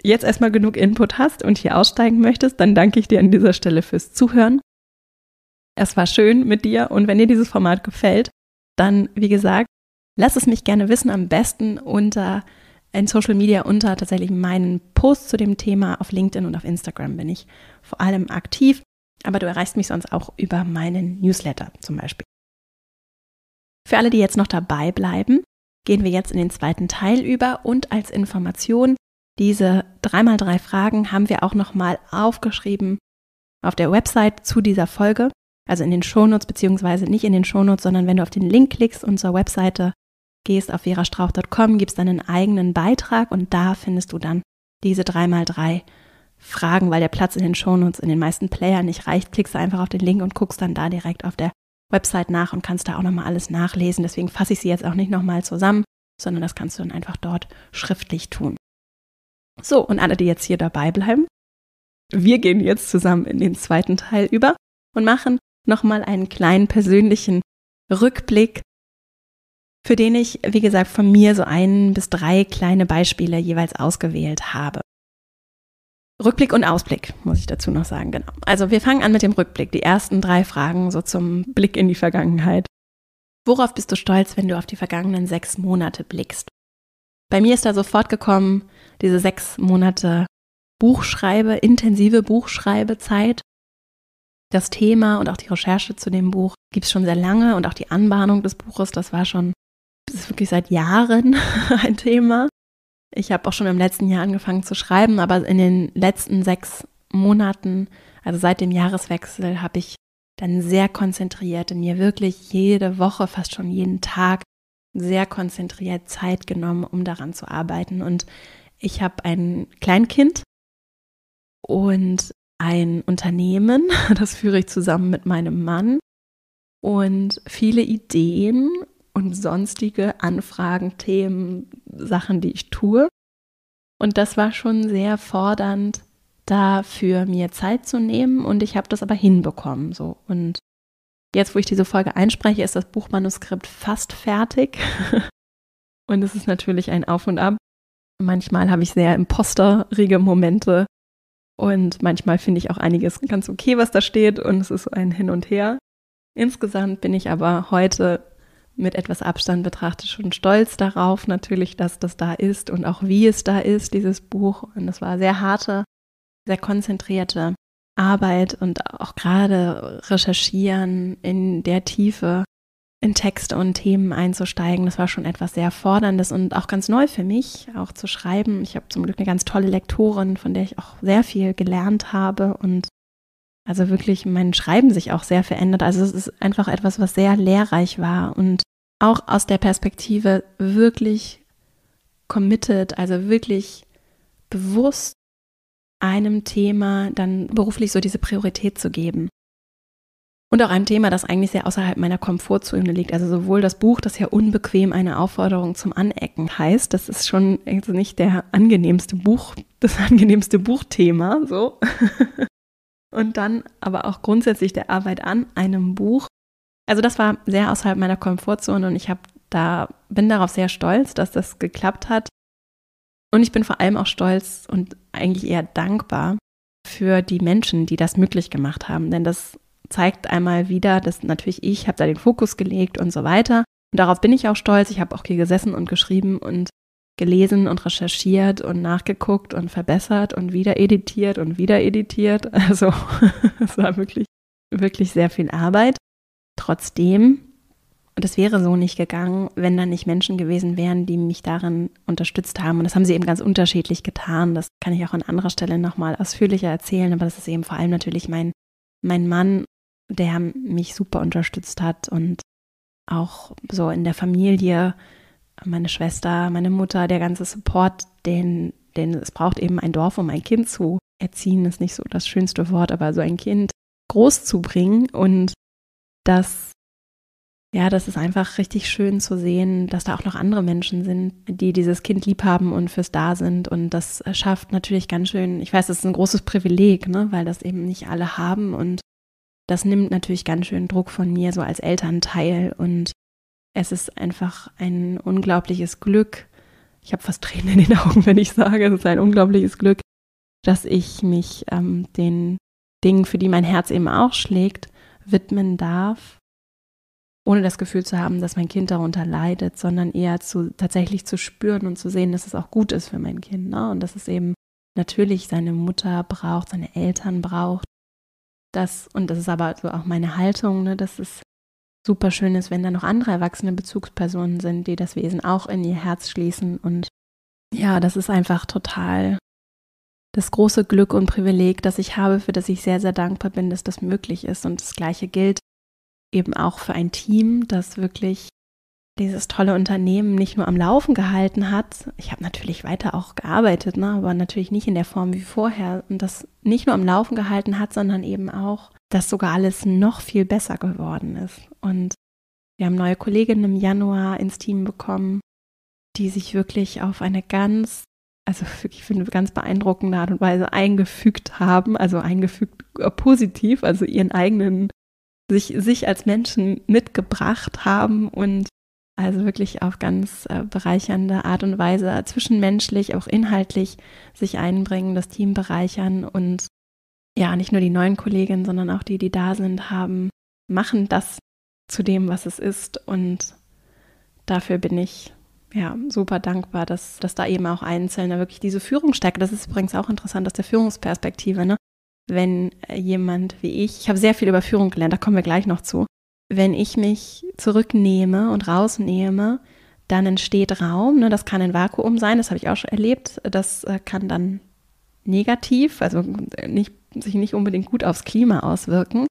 jetzt erstmal genug Input hast und hier aussteigen möchtest, dann danke ich dir an dieser Stelle fürs Zuhören. Es war schön mit dir und wenn dir dieses Format gefällt, dann, wie gesagt, lass es mich gerne wissen, am besten unter in Social Media unter tatsächlich meinen Post zu dem Thema. Auf LinkedIn und auf Instagram bin ich vor allem aktiv, aber du erreichst mich sonst auch über meinen Newsletter zum Beispiel. Für alle, die jetzt noch dabei bleiben, gehen wir jetzt in den zweiten Teil über und als Information, diese dreimal drei Fragen haben wir auch nochmal aufgeschrieben auf der Website zu dieser Folge also in den Shownotes, beziehungsweise nicht in den Shownotes, sondern wenn du auf den Link klickst und zur Webseite gehst auf verastrauch.com, gibst dann einen eigenen Beitrag und da findest du dann diese 3x3 Fragen, weil der Platz in den Shownotes in den meisten Playern nicht reicht. Klickst du einfach auf den Link und guckst dann da direkt auf der Website nach und kannst da auch nochmal alles nachlesen. Deswegen fasse ich sie jetzt auch nicht nochmal zusammen, sondern das kannst du dann einfach dort schriftlich tun. So, und alle, die jetzt hier dabei bleiben, wir gehen jetzt zusammen in den zweiten Teil über und machen nochmal einen kleinen persönlichen Rückblick, für den ich, wie gesagt, von mir so ein bis drei kleine Beispiele jeweils ausgewählt habe. Rückblick und Ausblick, muss ich dazu noch sagen, genau. Also wir fangen an mit dem Rückblick, die ersten drei Fragen so zum Blick in die Vergangenheit. Worauf bist du stolz, wenn du auf die vergangenen sechs Monate blickst? Bei mir ist da sofort gekommen, diese sechs Monate Buchschreibe, intensive Buchschreibezeit, das Thema und auch die Recherche zu dem Buch gibt es schon sehr lange und auch die Anbahnung des Buches, das war schon, das ist wirklich seit Jahren <laughs> ein Thema. Ich habe auch schon im letzten Jahr angefangen zu schreiben, aber in den letzten sechs Monaten, also seit dem Jahreswechsel, habe ich dann sehr konzentriert in mir wirklich jede Woche, fast schon jeden Tag, sehr konzentriert Zeit genommen, um daran zu arbeiten. Und ich habe ein Kleinkind und ein Unternehmen, <laughs> das führe ich zusammen mit meinem Mann und viele Ideen und sonstige Anfragen, Themen, Sachen, die ich tue. Und das war schon sehr fordernd, dafür mir Zeit zu nehmen und ich habe das aber hinbekommen so und jetzt wo ich diese Folge einspreche, ist das Buchmanuskript fast fertig. <laughs> und es ist natürlich ein Auf und Ab. Manchmal habe ich sehr imposterige Momente, und manchmal finde ich auch einiges ganz okay, was da steht und es ist ein Hin und Her. Insgesamt bin ich aber heute mit etwas Abstand betrachtet schon stolz darauf, natürlich, dass das da ist und auch wie es da ist, dieses Buch. Und es war sehr harte, sehr konzentrierte Arbeit und auch gerade recherchieren in der Tiefe in Texte und Themen einzusteigen. Das war schon etwas sehr Forderndes und auch ganz neu für mich, auch zu schreiben. Ich habe zum Glück eine ganz tolle Lektorin, von der ich auch sehr viel gelernt habe und also wirklich mein Schreiben sich auch sehr verändert. Also es ist einfach etwas, was sehr lehrreich war und auch aus der Perspektive wirklich committed, also wirklich bewusst einem Thema dann beruflich so diese Priorität zu geben. Und auch ein Thema, das eigentlich sehr außerhalb meiner Komfortzone liegt. Also sowohl das Buch, das ja unbequem eine Aufforderung zum Anecken heißt, das ist schon also nicht der angenehmste Buch, das <laughs> angenehmste Buchthema, so. <laughs> Und dann aber auch grundsätzlich der Arbeit an einem Buch. Also das war sehr außerhalb meiner Komfortzone und ich habe da bin darauf sehr stolz, dass das geklappt hat. Und ich bin vor allem auch stolz und eigentlich eher dankbar für die Menschen, die das möglich gemacht haben, denn das zeigt einmal wieder, dass natürlich ich habe da den Fokus gelegt und so weiter. Und darauf bin ich auch stolz. Ich habe auch hier gesessen und geschrieben und gelesen und recherchiert und nachgeguckt und verbessert und wieder editiert und wieder editiert. <laughs> Also es war wirklich, wirklich sehr viel Arbeit. Trotzdem, und das wäre so nicht gegangen, wenn da nicht Menschen gewesen wären, die mich darin unterstützt haben. Und das haben sie eben ganz unterschiedlich getan. Das kann ich auch an anderer Stelle nochmal ausführlicher erzählen. Aber das ist eben vor allem natürlich mein, mein Mann der mich super unterstützt hat und auch so in der Familie, meine Schwester, meine Mutter, der ganze Support, den, den es braucht eben ein Dorf, um ein Kind zu erziehen, ist nicht so das schönste Wort, aber so ein Kind groß zu bringen und das ja, das ist einfach richtig schön zu sehen, dass da auch noch andere Menschen sind, die dieses Kind lieb haben und fürs Da sind. Und das äh, schafft natürlich ganz schön, ich weiß, das ist ein großes Privileg, ne, weil das eben nicht alle haben. Und das nimmt natürlich ganz schön Druck von mir so als Elternteil und es ist einfach ein unglaubliches Glück. Ich habe fast Tränen in den <laughs> Augen, wenn ich sage, es ist ein unglaubliches Glück, dass ich mich ähm, den Dingen, für die mein Herz eben auch schlägt, widmen darf, ohne das Gefühl zu haben, dass mein Kind darunter leidet, sondern eher zu, tatsächlich zu spüren und zu sehen, dass es auch gut ist für mein Kind. Ne? Und dass es eben natürlich seine Mutter braucht, seine Eltern braucht dass, und das ist aber so auch meine Haltung, ne, dass es super schön ist, wenn da noch andere erwachsene Bezugspersonen sind, die das Wesen auch in ihr Herz schließen. Und ja, das ist einfach total das große Glück und Privileg, das ich habe, für das ich sehr, sehr dankbar bin, dass das möglich ist. Und das Gleiche gilt eben auch für ein Team, das wirklich dieses tolle Unternehmen nicht nur am Laufen gehalten hat. Ich habe natürlich weiter auch gearbeitet, ne, aber natürlich nicht in der Form wie vorher. Und das nicht nur am Laufen gehalten hat, sondern eben auch, dass sogar alles noch viel besser geworden ist. Und wir haben neue Kolleginnen im Januar ins Team bekommen, die sich wirklich auf eine ganz, also wirklich für eine ganz beeindruckende Art und Weise eingefügt haben, also eingefügt äh, positiv, also ihren eigenen sich, sich als Menschen mitgebracht haben und also wirklich auf ganz äh, bereichernde Art und Weise, zwischenmenschlich, auch inhaltlich sich einbringen, das Team bereichern und ja, nicht nur die neuen Kolleginnen, sondern auch die, die da sind, haben, machen das zu dem, was es ist. Und dafür bin ich ja super dankbar, dass, dass da eben auch Einzelne wirklich diese Führung stärken. Das ist übrigens auch interessant aus der Führungsperspektive, ne? Wenn jemand wie ich, ich habe sehr viel über Führung gelernt, da kommen wir gleich noch zu, wenn ich mich zurücknehme und rausnehme, dann entsteht Raum. Ne? Das kann ein Vakuum sein, das habe ich auch schon erlebt. Das äh, kann dann negativ, also nicht, sich nicht unbedingt gut aufs Klima auswirken.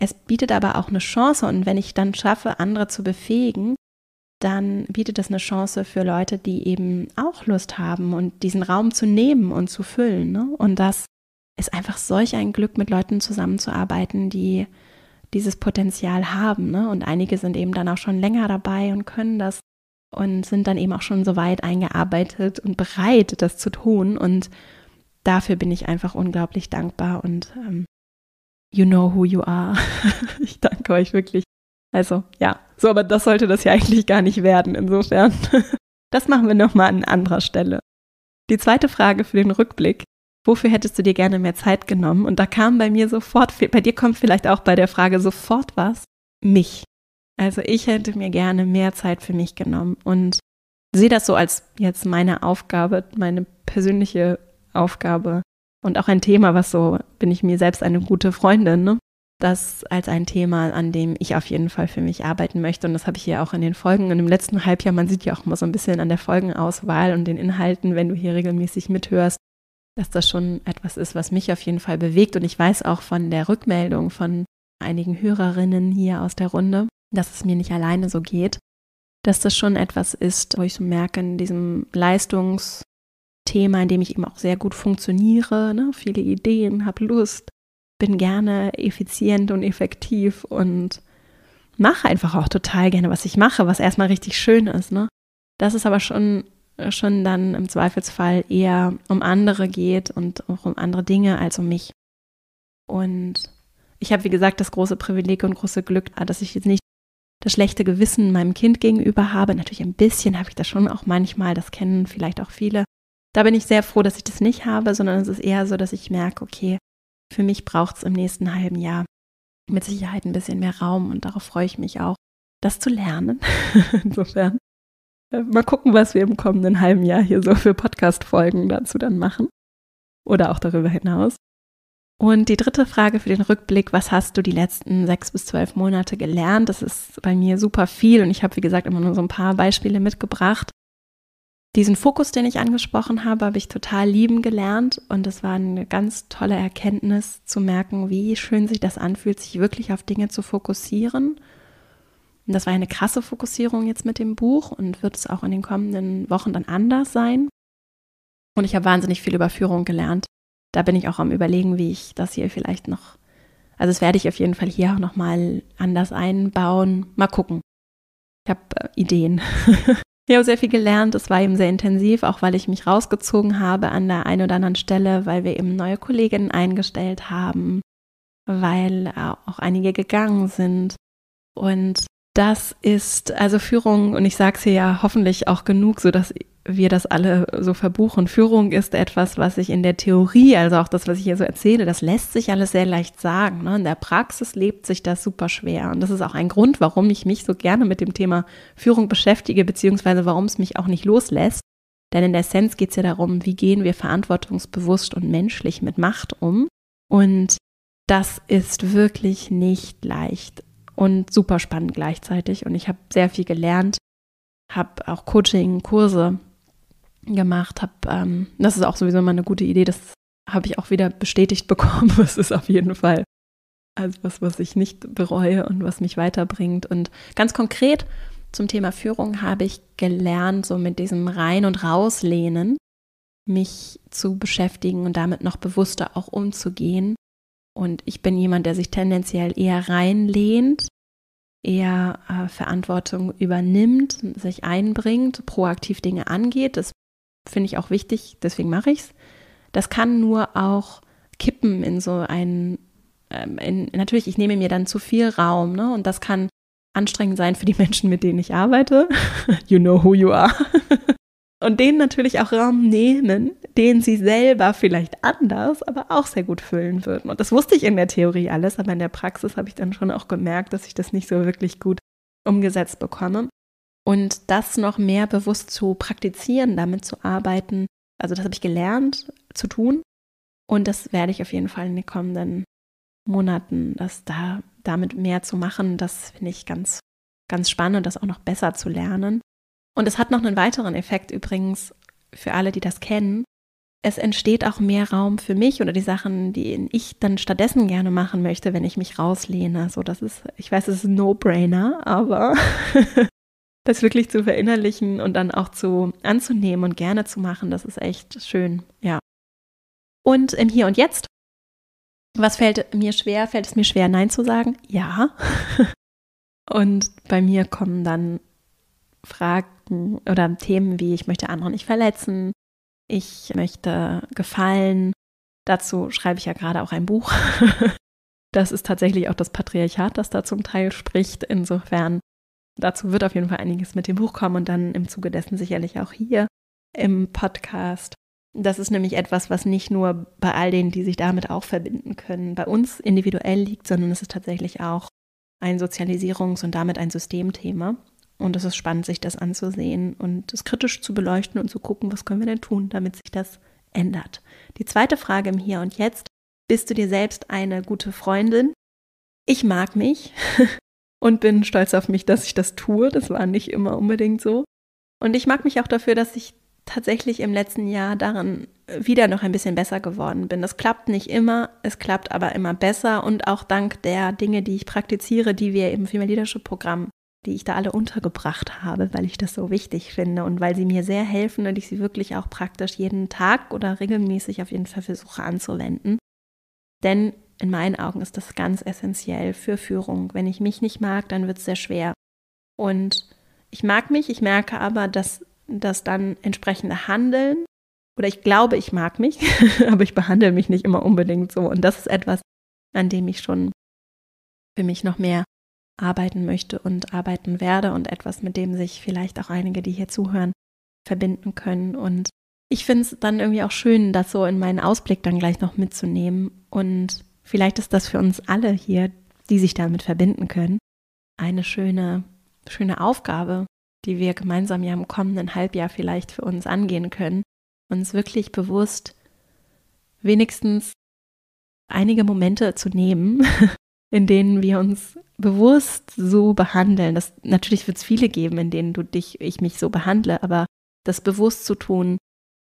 Es bietet aber auch eine Chance und wenn ich dann schaffe, andere zu befähigen, dann bietet es eine Chance für Leute, die eben auch Lust haben und diesen Raum zu nehmen und zu füllen. Ne? Und das ist einfach solch ein Glück, mit Leuten zusammenzuarbeiten, die dieses Potenzial haben. Ne? Und einige sind eben dann auch schon länger dabei und können das und sind dann eben auch schon so weit eingearbeitet und bereit, das zu tun. Und dafür bin ich einfach unglaublich dankbar und ähm, you know who you are. <laughs> ich danke euch wirklich. Also ja, so, aber das sollte das ja eigentlich gar nicht werden. Insofern, <laughs> das machen wir nochmal an anderer Stelle. Die zweite Frage für den Rückblick wofür hättest du dir gerne mehr Zeit genommen? Und da kam bei mir sofort, bei dir kommt vielleicht auch bei der Frage sofort was, mich. Also ich hätte mir gerne mehr Zeit für mich genommen und sehe das so als jetzt meine Aufgabe, meine persönliche Aufgabe und auch ein Thema, was so bin ich mir selbst eine gute Freundin, ne? Das als ein Thema, an dem ich auf jeden Fall für mich arbeiten möchte. Und das habe ich ja auch in den Folgen und im letzten Halbjahr, man sieht ja auch immer so ein bisschen an der Folgenauswahl und den Inhalten, wenn du hier regelmäßig mithörst, dass das schon etwas ist, was mich auf jeden Fall bewegt. Und ich weiß auch von der Rückmeldung von einigen Hörerinnen hier aus der Runde, dass es mir nicht alleine so geht, dass das schon etwas ist, wo ich so merke, in diesem Leistungsthema, in dem ich eben auch sehr gut funktioniere, ne? viele Ideen, habe Lust, bin gerne effizient und effektiv und mache einfach auch total gerne, was ich mache, was erstmal richtig schön ist. Ne? Das ist aber schon schon dann im Zweifelsfall eher um andere geht und auch um andere Dinge als um mich. Und ich habe, wie gesagt, das große Privileg und große Glück, ah, dass ich jetzt nicht das schlechte Gewissen meinem Kind gegenüber habe. Natürlich ein bisschen habe ich das schon auch manchmal, das kennen vielleicht auch viele. Da bin ich sehr froh, dass ich das nicht habe, sondern es ist eher so, dass ich merke, okay, für mich braucht es im nächsten halben Jahr mit Sicherheit ein bisschen mehr Raum und darauf freue ich mich auch, das zu lernen. <laughs> Insofern Mal gucken, was wir im kommenden halben Jahr hier so für Podcast-Folgen dazu dann machen. Oder auch darüber hinaus. Und die dritte Frage für den Rückblick, was hast du die letzten sechs bis zwölf Monate gelernt? Das ist bei mir super viel und ich habe, wie gesagt, immer nur so ein paar Beispiele mitgebracht. Diesen Fokus, den ich angesprochen habe, habe ich total lieben gelernt und es war eine ganz tolle Erkenntnis zu merken, wie schön sich das anfühlt, sich wirklich auf Dinge zu fokussieren und das war eine krasse Fokussierung jetzt mit dem Buch und wird es auch in den kommenden Wochen dann anders sein. Und ich habe wahnsinnig viel über Führung gelernt. Da bin ich auch am Überlegen, wie ich das hier vielleicht noch, also das werde ich auf jeden Fall hier auch nochmal anders einbauen. Mal gucken. Ich habe äh, Ideen. <laughs> ich habe sehr viel gelernt. Es war eben sehr intensiv, auch weil ich mich rausgezogen habe an der einen oder anderen Stelle, weil wir eben neue Kolleginnen eingestellt haben, weil äh, auch einige gegangen sind. Und das ist also Führung, und ich sage es hier ja hoffentlich auch genug, sodass wir das alle so verbuchen. Führung ist etwas, was ich in der Theorie, also auch das, was ich hier so erzähle, das lässt sich alles sehr leicht sagen. Ne? In der Praxis lebt sich das super schwer. Und das ist auch ein Grund, warum ich mich so gerne mit dem Thema Führung beschäftige, beziehungsweise warum es mich auch nicht loslässt. Denn in der Essenz geht es ja darum, wie gehen wir verantwortungsbewusst und menschlich mit Macht um. Und das ist wirklich nicht leicht und super spannend gleichzeitig. Und ich habe sehr viel gelernt, habe auch Coaching, Kurse gemacht, habe, ähm, das ist auch sowieso immer eine gute Idee, das habe ich auch wieder bestätigt <laughs> bekommen. Das ist auf jeden Fall also was, was ich nicht bereue und was mich weiterbringt. Und ganz konkret zum Thema Führung habe ich gelernt, so mit diesem Rein- und Rauslehnen mich zu beschäftigen und damit noch bewusster auch umzugehen und ich bin jemand, der sich tendenziell eher reinlehnt, eher äh, Verantwortung übernimmt, sich einbringt, proaktiv Dinge angeht. Das finde ich auch wichtig, deswegen mache ich es. Das kann nur auch kippen in so einen, ähm, in, natürlich, ich nehme mir dann zu viel Raum, ne? Und das kann anstrengend sein für die Menschen, mit denen ich arbeite. <laughs> you know who you are. <laughs> und denen natürlich auch Raum nehmen, den sie selber vielleicht anders, aber auch sehr gut füllen würden. Und das wusste ich in der Theorie alles, aber in der Praxis habe ich dann schon auch gemerkt, dass ich das nicht so wirklich gut umgesetzt bekomme. Und das noch mehr bewusst zu praktizieren, damit zu arbeiten, also das habe ich gelernt zu tun. Und das werde ich auf jeden Fall in den kommenden Monaten, das da damit mehr zu machen, das finde ich ganz, ganz spannend, das auch noch besser zu lernen und es hat noch einen weiteren Effekt übrigens für alle, die das kennen. Es entsteht auch mehr Raum für mich oder die Sachen, die ich dann stattdessen gerne machen möchte, wenn ich mich rauslehne. So, das ist, ich weiß, es ist ein No-Brainer, aber <laughs> das wirklich zu verinnerlichen und dann auch zu anzunehmen und gerne zu machen, das ist echt schön, ja. Und im Hier und Jetzt, was fällt mir schwer? Fällt es mir schwer, Nein zu sagen? Ja. <laughs> Und bei mir kommen dann Fragen oder Themen wie ich möchte andere nicht verletzen, ich möchte gefallen. Dazu schreibe ich ja gerade auch ein Buch. <laughs> Das ist tatsächlich auch das Patriarchat, das da zum Teil spricht. Insofern, dazu wird auf jeden Fall einiges mit dem Buch kommen und dann im Zuge dessen sicherlich auch hier im Podcast. Das ist nämlich etwas, was nicht nur bei all denen, die sich damit auch verbinden können, bei uns individuell liegt, sondern es ist tatsächlich auch ein Sozialisierungs- und damit ein Systemthema. Und es ist spannend, sich das anzusehen und es kritisch zu beleuchten und zu gucken, was können wir denn tun, damit sich das ändert. Die zweite Frage im Hier und Jetzt. Bist du dir selbst eine gute Freundin? Ich mag mich <laughs> und bin stolz auf mich, dass ich das tue. Das war nicht immer unbedingt so. Und ich mag mich auch dafür, dass ich tatsächlich im letzten Jahr daran wieder noch ein bisschen besser geworden bin. Das klappt nicht immer, es klappt aber immer besser und auch dank der Dinge, die ich praktiziere, die wir im Female Leadership Programm die ich da alle untergebracht habe, weil ich das so wichtig finde und weil sie mir sehr helfen und ich sie wirklich auch praktisch jeden Tag oder regelmäßig auf jeden Fall versuche anzuwenden. Denn in meinen Augen ist das ganz essentiell für Führung. Wenn ich mich nicht mag, dann wird es sehr schwer. Und ich mag mich, ich merke aber, dass das dann entsprechende Handeln oder ich glaube, ich mag mich, <laughs> aber ich behandle mich nicht immer unbedingt so. Und das ist etwas, an dem ich schon für mich noch mehr arbeiten möchte und arbeiten werde und etwas, mit dem sich vielleicht auch einige, die hier zuhören, verbinden können. Und ich finde es dann irgendwie auch schön, das so in meinen Ausblick dann gleich noch mitzunehmen. Und vielleicht ist das für uns alle hier, die sich damit verbinden können, eine schöne, schöne Aufgabe, die wir gemeinsam ja im kommenden Halbjahr vielleicht für uns angehen können, uns wirklich bewusst wenigstens einige Momente zu nehmen <laughs> in denen wir uns bewusst so behandeln. Das, natürlich wird es viele geben, in denen du dich, ich mich so behandle, aber das bewusst zu tun,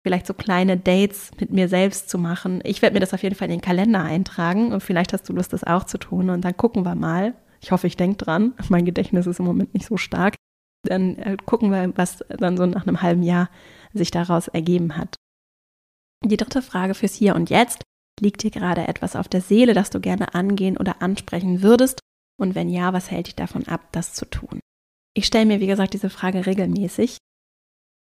vielleicht so kleine Dates mit mir selbst zu machen. Ich werde mir das auf jeden Fall in den Kalender eintragen und vielleicht hast du Lust, das auch zu tun und dann gucken wir mal. Ich hoffe, ich denke dran. Mein Gedächtnis ist im Moment nicht so stark. Dann äh, gucken wir, was dann so nach einem halben Jahr sich daraus ergeben hat. Die dritte Frage fürs Hier und Jetzt Liegt dir gerade etwas auf der Seele, das du gerne angehen oder ansprechen würdest? Und wenn ja, was hält dich davon ab, das zu tun? Ich stelle mir, wie gesagt, diese Frage regelmäßig.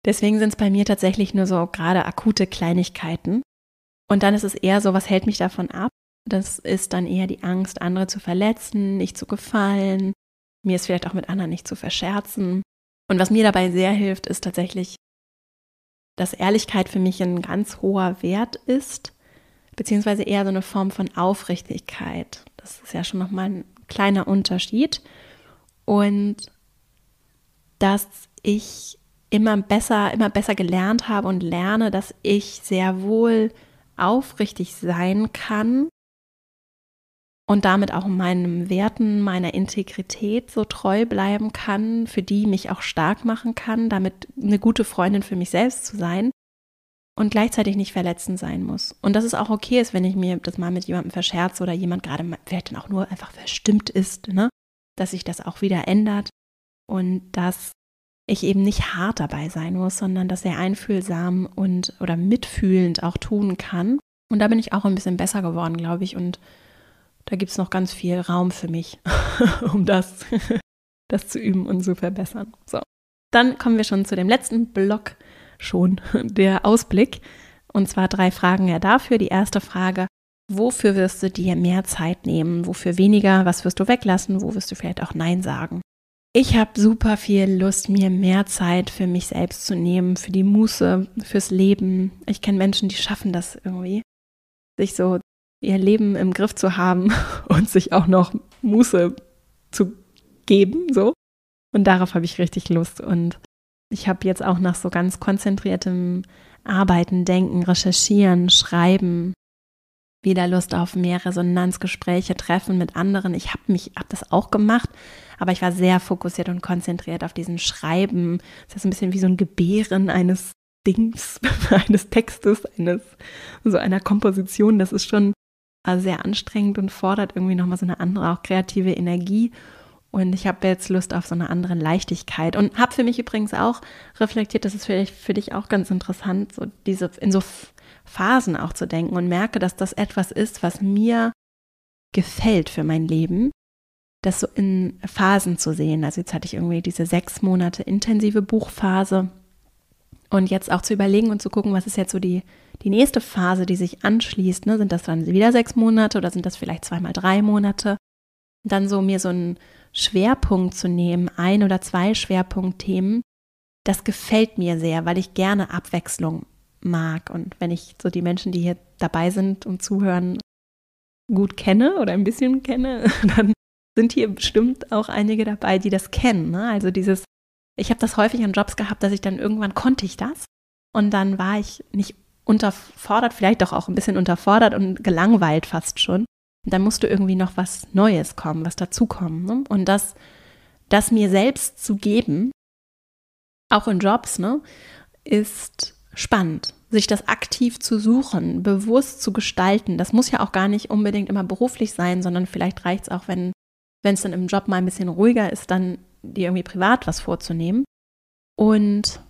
Deswegen sind es bei mir tatsächlich nur so gerade akute Kleinigkeiten. Und dann ist es eher so, was hält mich davon ab? Das ist dann eher die Angst, andere zu verletzen, nicht zu gefallen, mir es vielleicht auch mit anderen nicht zu verscherzen. Und was mir dabei sehr hilft, ist tatsächlich, dass Ehrlichkeit für mich ein ganz hoher Wert ist beziehungsweise eher so eine Form von Aufrichtigkeit. Das ist ja schon nochmal ein kleiner Unterschied. Und dass ich immer besser, immer besser gelernt habe und lerne, dass ich sehr wohl aufrichtig sein kann und damit auch meinen Werten, meiner Integrität so treu bleiben kann, für die mich auch stark machen kann, damit eine gute Freundin für mich selbst zu sein und gleichzeitig nicht verletzend sein muss. Und dass es auch okay ist, wenn ich mir das mal mit jemandem verscherze oder jemand gerade vielleicht dann auch nur einfach verstimmt ist, ne? dass sich das auch wieder ändert und dass ich eben nicht hart dabei sein muss, sondern dass er einfühlsam und oder mitfühlend auch tun kann. Und da bin ich auch ein bisschen besser geworden, glaube ich. Und da gibt es noch ganz viel Raum für mich, <laughs> um das, <laughs> das zu üben und zu verbessern. So, dann kommen wir schon zu dem letzten Block schon <laughs> der Ausblick. Und zwar drei Fragen ja dafür. Die erste Frage, wofür wirst du dir mehr Zeit nehmen? Wofür weniger? Was wirst du weglassen? Wo wirst du vielleicht auch Nein sagen? Ich habe super viel Lust, mir mehr Zeit für mich selbst zu nehmen, für die Muße, fürs Leben. Ich kenne Menschen, die schaffen das irgendwie, sich so ihr Leben im Griff zu haben <laughs> und sich auch noch Muße zu geben, so. Und darauf habe ich richtig Lust. Und ich habe jetzt auch nach so ganz konzentriertem Arbeiten, Denken, Recherchieren, Schreiben wieder Lust auf mehr Resonanzgespräche, Treffen mit anderen. Ich habe mich, habe das auch gemacht, aber ich war sehr fokussiert und konzentriert auf diesen Schreiben. Das ist ein bisschen wie so ein Gebären eines Dings, <laughs> eines Textes, eines so einer Komposition. Das ist schon äh, sehr anstrengend und fordert irgendwie nochmal so eine andere, auch kreative Energie. Und ich habe jetzt Lust auf so eine andere Leichtigkeit und habe für mich übrigens auch reflektiert, das ist vielleicht für dich auch ganz interessant, so diese in so Phasen auch zu denken und merke, dass das etwas ist, was mir gefällt für mein Leben, das so in Phasen zu sehen. Also jetzt hatte ich irgendwie diese sechs Monate intensive Buchphase und jetzt auch zu überlegen und zu gucken, was ist jetzt so die, die nächste Phase, die sich anschließt. Ne? Sind das dann wieder sechs Monate oder sind das vielleicht zweimal drei Monate? Und dann so mir so ein Schwerpunkt zu nehmen, ein oder zwei Schwerpunktthemen, das gefällt mir sehr, weil ich gerne Abwechslung mag. Und wenn ich so die Menschen, die hier dabei sind und zuhören, gut kenne oder ein bisschen kenne, <laughs> dann sind hier bestimmt auch einige dabei, die das kennen. Ne? Also dieses, ich habe das häufig an Jobs gehabt, dass ich dann irgendwann konnte ich das und dann war ich nicht unterfordert, vielleicht doch auch ein bisschen unterfordert und gelangweilt fast schon dann musste irgendwie noch was Neues kommen, was dazukommen. Ne? Und das, das mir selbst zu geben, auch in Jobs, ne, ist spannend. Sich das aktiv zu suchen, bewusst zu gestalten. Das muss ja auch gar nicht unbedingt immer beruflich sein, sondern vielleicht reicht es auch, wenn wenn es dann im Job mal ein bisschen ruhiger ist, dann dir irgendwie privat was vorzunehmen. Und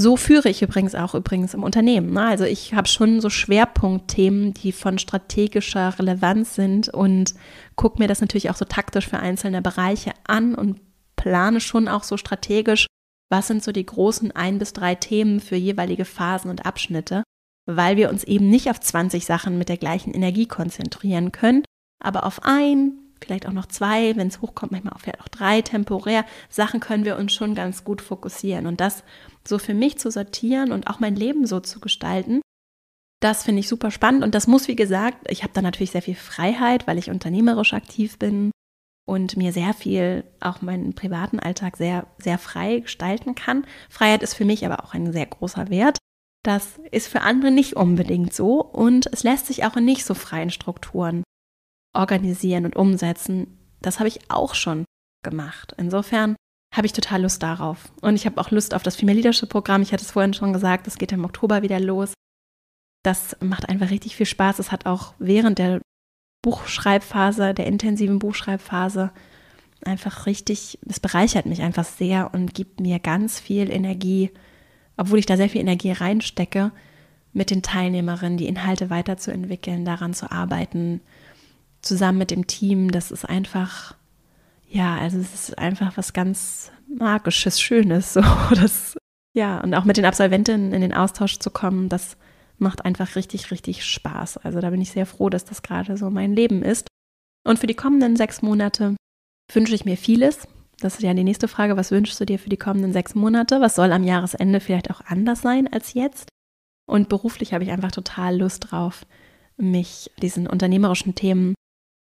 so führe ich übrigens auch übrigens im Unternehmen. Ne? Also ich habe schon so Schwerpunktthemen, die von strategischer Relevanz sind und gucke mir das natürlich auch so taktisch für einzelne Bereiche an und plane schon auch so strategisch, was sind so die großen ein bis drei Themen für jeweilige Phasen und Abschnitte, weil wir uns eben nicht auf 20 Sachen mit der gleichen Energie konzentrieren können, aber auf ein, vielleicht auch noch zwei, wenn es hochkommt, manchmal auch vielleicht auch drei temporär Sachen können wir uns schon ganz gut fokussieren und das so für mich zu sortieren und auch mein Leben so zu gestalten. Das finde ich super spannend und das muss, wie gesagt, ich habe da natürlich sehr viel Freiheit, weil ich unternehmerisch aktiv bin und mir sehr viel, auch meinen privaten Alltag sehr, sehr frei gestalten kann. Freiheit ist für mich aber auch ein sehr großer Wert. Das ist für andere nicht unbedingt so und es lässt sich auch in nicht so freien Strukturen organisieren und umsetzen. Das habe ich auch schon gemacht. Insofern habe ich total Lust darauf. Und ich habe auch Lust auf das Female Leadership Programm. Ich hatte es vorhin schon gesagt, das geht im Oktober wieder los. Das macht einfach richtig viel Spaß. Es hat auch während der Buchschreibphase, der intensiven Buchschreibphase, einfach richtig, es bereichert mich einfach sehr und gibt mir ganz viel Energie, obwohl ich da sehr viel Energie reinstecke, mit den Teilnehmerinnen die Inhalte weiterzuentwickeln, daran zu arbeiten, zusammen mit dem Team. Das ist einfach ja, also es ist einfach was ganz Magisches, Schönes. So, <laughs> das, ja, und auch mit den Absolventinnen in den Austausch zu kommen, das macht einfach richtig, richtig Spaß. Also da bin ich sehr froh, dass das gerade so mein Leben ist. Und für die kommenden sechs Monate wünsche ich mir vieles. Das ist ja die nächste Frage. Was wünschst du dir für die kommenden sechs Monate? Was soll am Jahresende vielleicht auch anders sein als jetzt? Und beruflich habe ich einfach total Lust drauf, mich diesen unternehmerischen Themen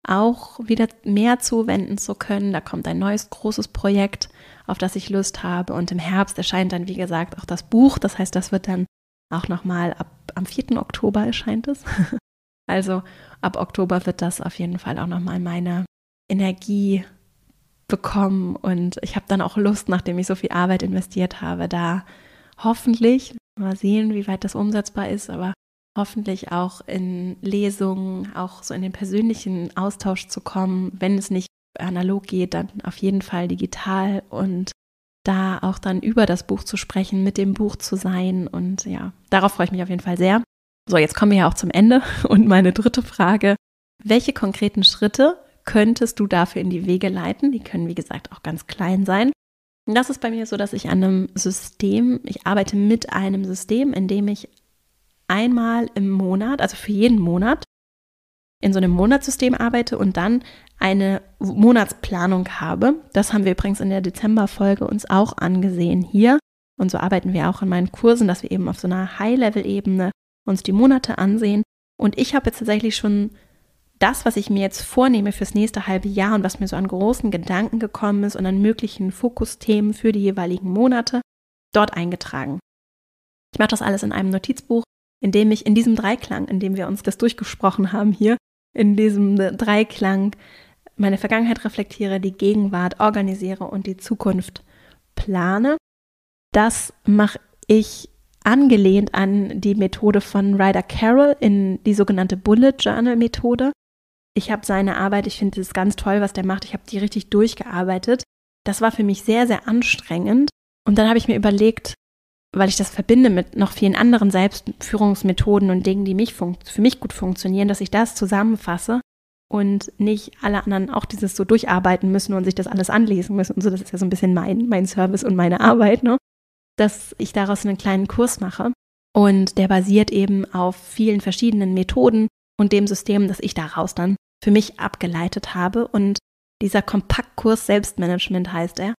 auch wieder mehr zuwenden zu können. Da kommt ein neues großes Projekt, auf das ich Lust habe. Und im Herbst erscheint dann, wie gesagt, auch das Buch. Das heißt, das wird dann auch nochmal ab am 4. Oktober erscheint es. <laughs> Also ab Oktober wird das auf jeden Fall auch nochmal meine Energie bekommen. Und ich habe dann auch Lust, nachdem ich so viel Arbeit investiert habe, da hoffentlich, mal sehen, wie weit das umsetzbar ist, aber hoffentlich auch in Lesungen, auch so in den persönlichen Austausch zu kommen. Wenn es nicht analog geht, dann auf jeden Fall digital und da auch dann über das Buch zu sprechen, mit dem Buch zu sein. Und ja, darauf freue ich mich auf jeden Fall sehr. So, jetzt kommen wir ja auch zum Ende. <laughs> Und meine dritte Frage, welche konkreten Schritte könntest du dafür in die Wege leiten? Die können, wie gesagt, auch ganz klein sein. das ist bei mir so, dass ich an einem System, ich arbeite mit einem System, in dem ich einmal im Monat, also für jeden Monat, in so einem Monatssystem arbeite und dann eine Monatsplanung habe. Das haben wir übrigens in der Dezemberfolge uns auch angesehen hier. Und so arbeiten wir auch in meinen Kursen, dass wir eben auf so einer High-Level-Ebene uns die Monate ansehen. Und ich habe jetzt tatsächlich schon das, was ich mir jetzt vornehme fürs nächste halbe Jahr und was mir so an großen Gedanken gekommen ist und an möglichen Fokusthemen für die jeweiligen Monate, dort eingetragen. Ich mache das alles in einem Notizbuch indem ich in diesem Dreiklang, in dem wir uns das durchgesprochen haben hier, in diesem Dreiklang meine Vergangenheit reflektiere, die Gegenwart organisiere und die Zukunft plane. Das mache ich angelehnt an die Methode von Ryder Carroll in die sogenannte Bullet Journal Methode. Ich habe seine Arbeit, ich finde es ganz toll, was der macht. Ich habe die richtig durchgearbeitet. Das war für mich sehr, sehr anstrengend. Und dann habe ich mir überlegt, weil ich das verbinde mit noch vielen anderen Selbstführungsmethoden und Dingen, die mich für mich gut funktionieren, dass ich das zusammenfasse und nicht alle anderen auch dieses so durcharbeiten müssen und sich das alles anlesen müssen und so. Das ist ja so ein bisschen mein, mein Service und meine Arbeit, ne? dass ich daraus einen kleinen Kurs mache und der basiert eben auf vielen verschiedenen Methoden und dem System, das ich daraus dann für mich abgeleitet habe und dieser Kompaktkurs Selbstmanagement heißt er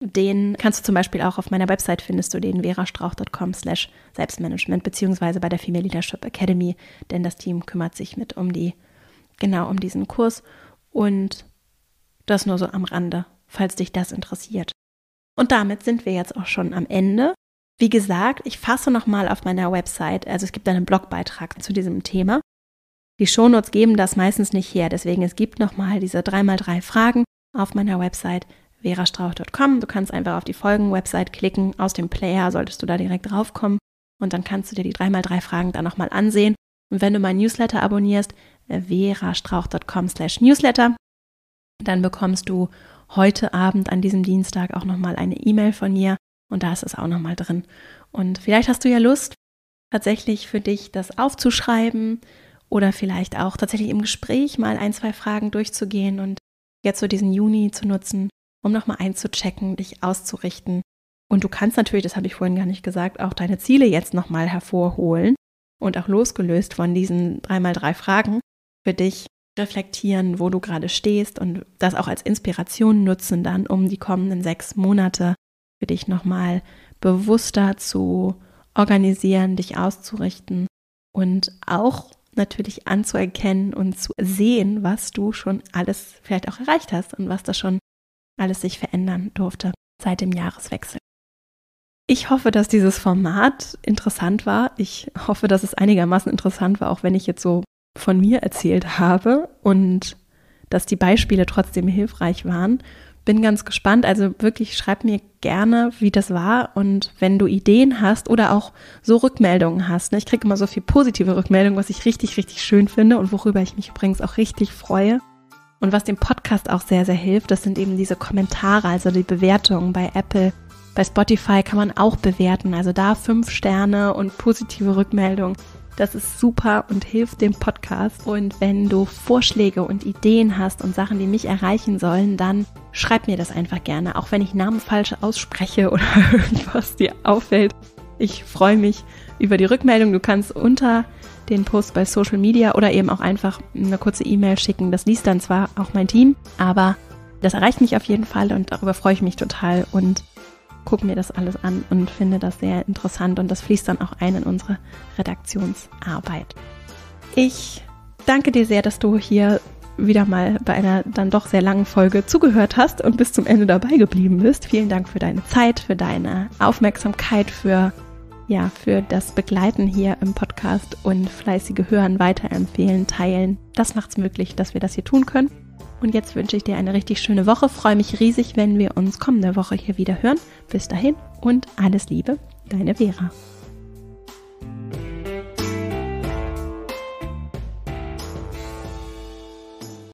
den kannst du zum Beispiel auch auf meiner Website findest du den verastrauch.com slash Selbstmanagement beziehungsweise bei der Female Leadership Academy, denn das Team kümmert sich mit um die, genau um diesen Kurs und das nur so am Rande, falls dich das interessiert. Und damit sind wir jetzt auch schon am Ende. Wie gesagt, ich fasse nochmal auf meiner Website, also es gibt einen Blogbeitrag zu diesem Thema. Die Shownotes geben das meistens nicht her, deswegen es gibt nochmal diese 3x3 Fragen auf meiner Website verastrauch.com. Du kannst einfach auf die Folgen-Website klicken. Aus dem Player solltest du da direkt draufkommen. Und dann kannst du dir die 3x3 Fragen da nochmal ansehen. Und wenn du mein Newsletter abonnierst, äh, verastrauch.com slash newsletter, dann bekommst du heute Abend an diesem Dienstag auch nochmal eine E-Mail von mir. Und da ist es auch nochmal drin. Und vielleicht hast du ja Lust, tatsächlich für dich das aufzuschreiben oder vielleicht auch tatsächlich im Gespräch mal ein, zwei Fragen durchzugehen und jetzt so diesen Juni zu nutzen, um nochmal einzuchecken, dich auszurichten. Und du kannst natürlich, das habe ich vorhin gar nicht gesagt, auch deine Ziele jetzt nochmal hervorholen und auch losgelöst von diesen dreimal drei Fragen für dich reflektieren, wo du gerade stehst und das auch als Inspiration nutzen dann, um die kommenden sechs Monate für dich nochmal bewusster zu organisieren, dich auszurichten und auch natürlich anzuerkennen und zu sehen, was du schon alles vielleicht auch erreicht hast und was da schon alles sich verändern durfte seit dem Jahreswechsel. Ich hoffe, dass dieses Format interessant war. Ich hoffe, dass es einigermaßen interessant war, auch wenn ich jetzt so von mir erzählt habe und dass die Beispiele trotzdem hilfreich waren. Bin ganz gespannt. Also wirklich schreib mir gerne, wie das war und wenn du Ideen hast oder auch so Rückmeldungen hast. Ne, ich kriege immer so viel positive Rückmeldungen, was ich richtig, richtig schön finde und worüber ich mich übrigens auch richtig freue. Und was dem Podcast auch sehr, sehr hilft, das sind eben diese Kommentare, also die Bewertungen bei Apple. Bei Spotify kann man auch bewerten, also da fünf Sterne und positive Rückmeldungen. Das ist super und hilft dem Podcast. Und wenn du Vorschläge und Ideen hast und Sachen, die mich erreichen sollen, dann schreib mir das einfach gerne. Auch wenn ich Namen falsch ausspreche <laughs> oder irgendwas dir auffällt. Ich freue mich über die Rückmeldung. Du kannst unter den Post bei Social Media oder eben auch einfach eine kurze E-Mail schicken. Das liest dann zwar auch mein Team, aber das erreicht mich auf jeden Fall und darüber freue ich mich total und gucke mir das alles an und finde das sehr interessant und das fließt dann auch ein in unsere Redaktionsarbeit. Ich danke dir sehr, dass du hier wieder mal bei einer dann doch sehr langen Folge zugehört hast und bis zum Ende dabei geblieben bist. Vielen Dank für deine Zeit, für deine Aufmerksamkeit, für ja, für das Begleiten hier im Podcast und fleißige Hören weiterempfehlen, teilen. Das macht es möglich, dass wir das hier tun können. Und jetzt wünsche ich dir eine richtig schöne Woche. Freue mich riesig, wenn wir uns kommende Woche hier wieder hören. Bis dahin und alles Liebe, deine Vera.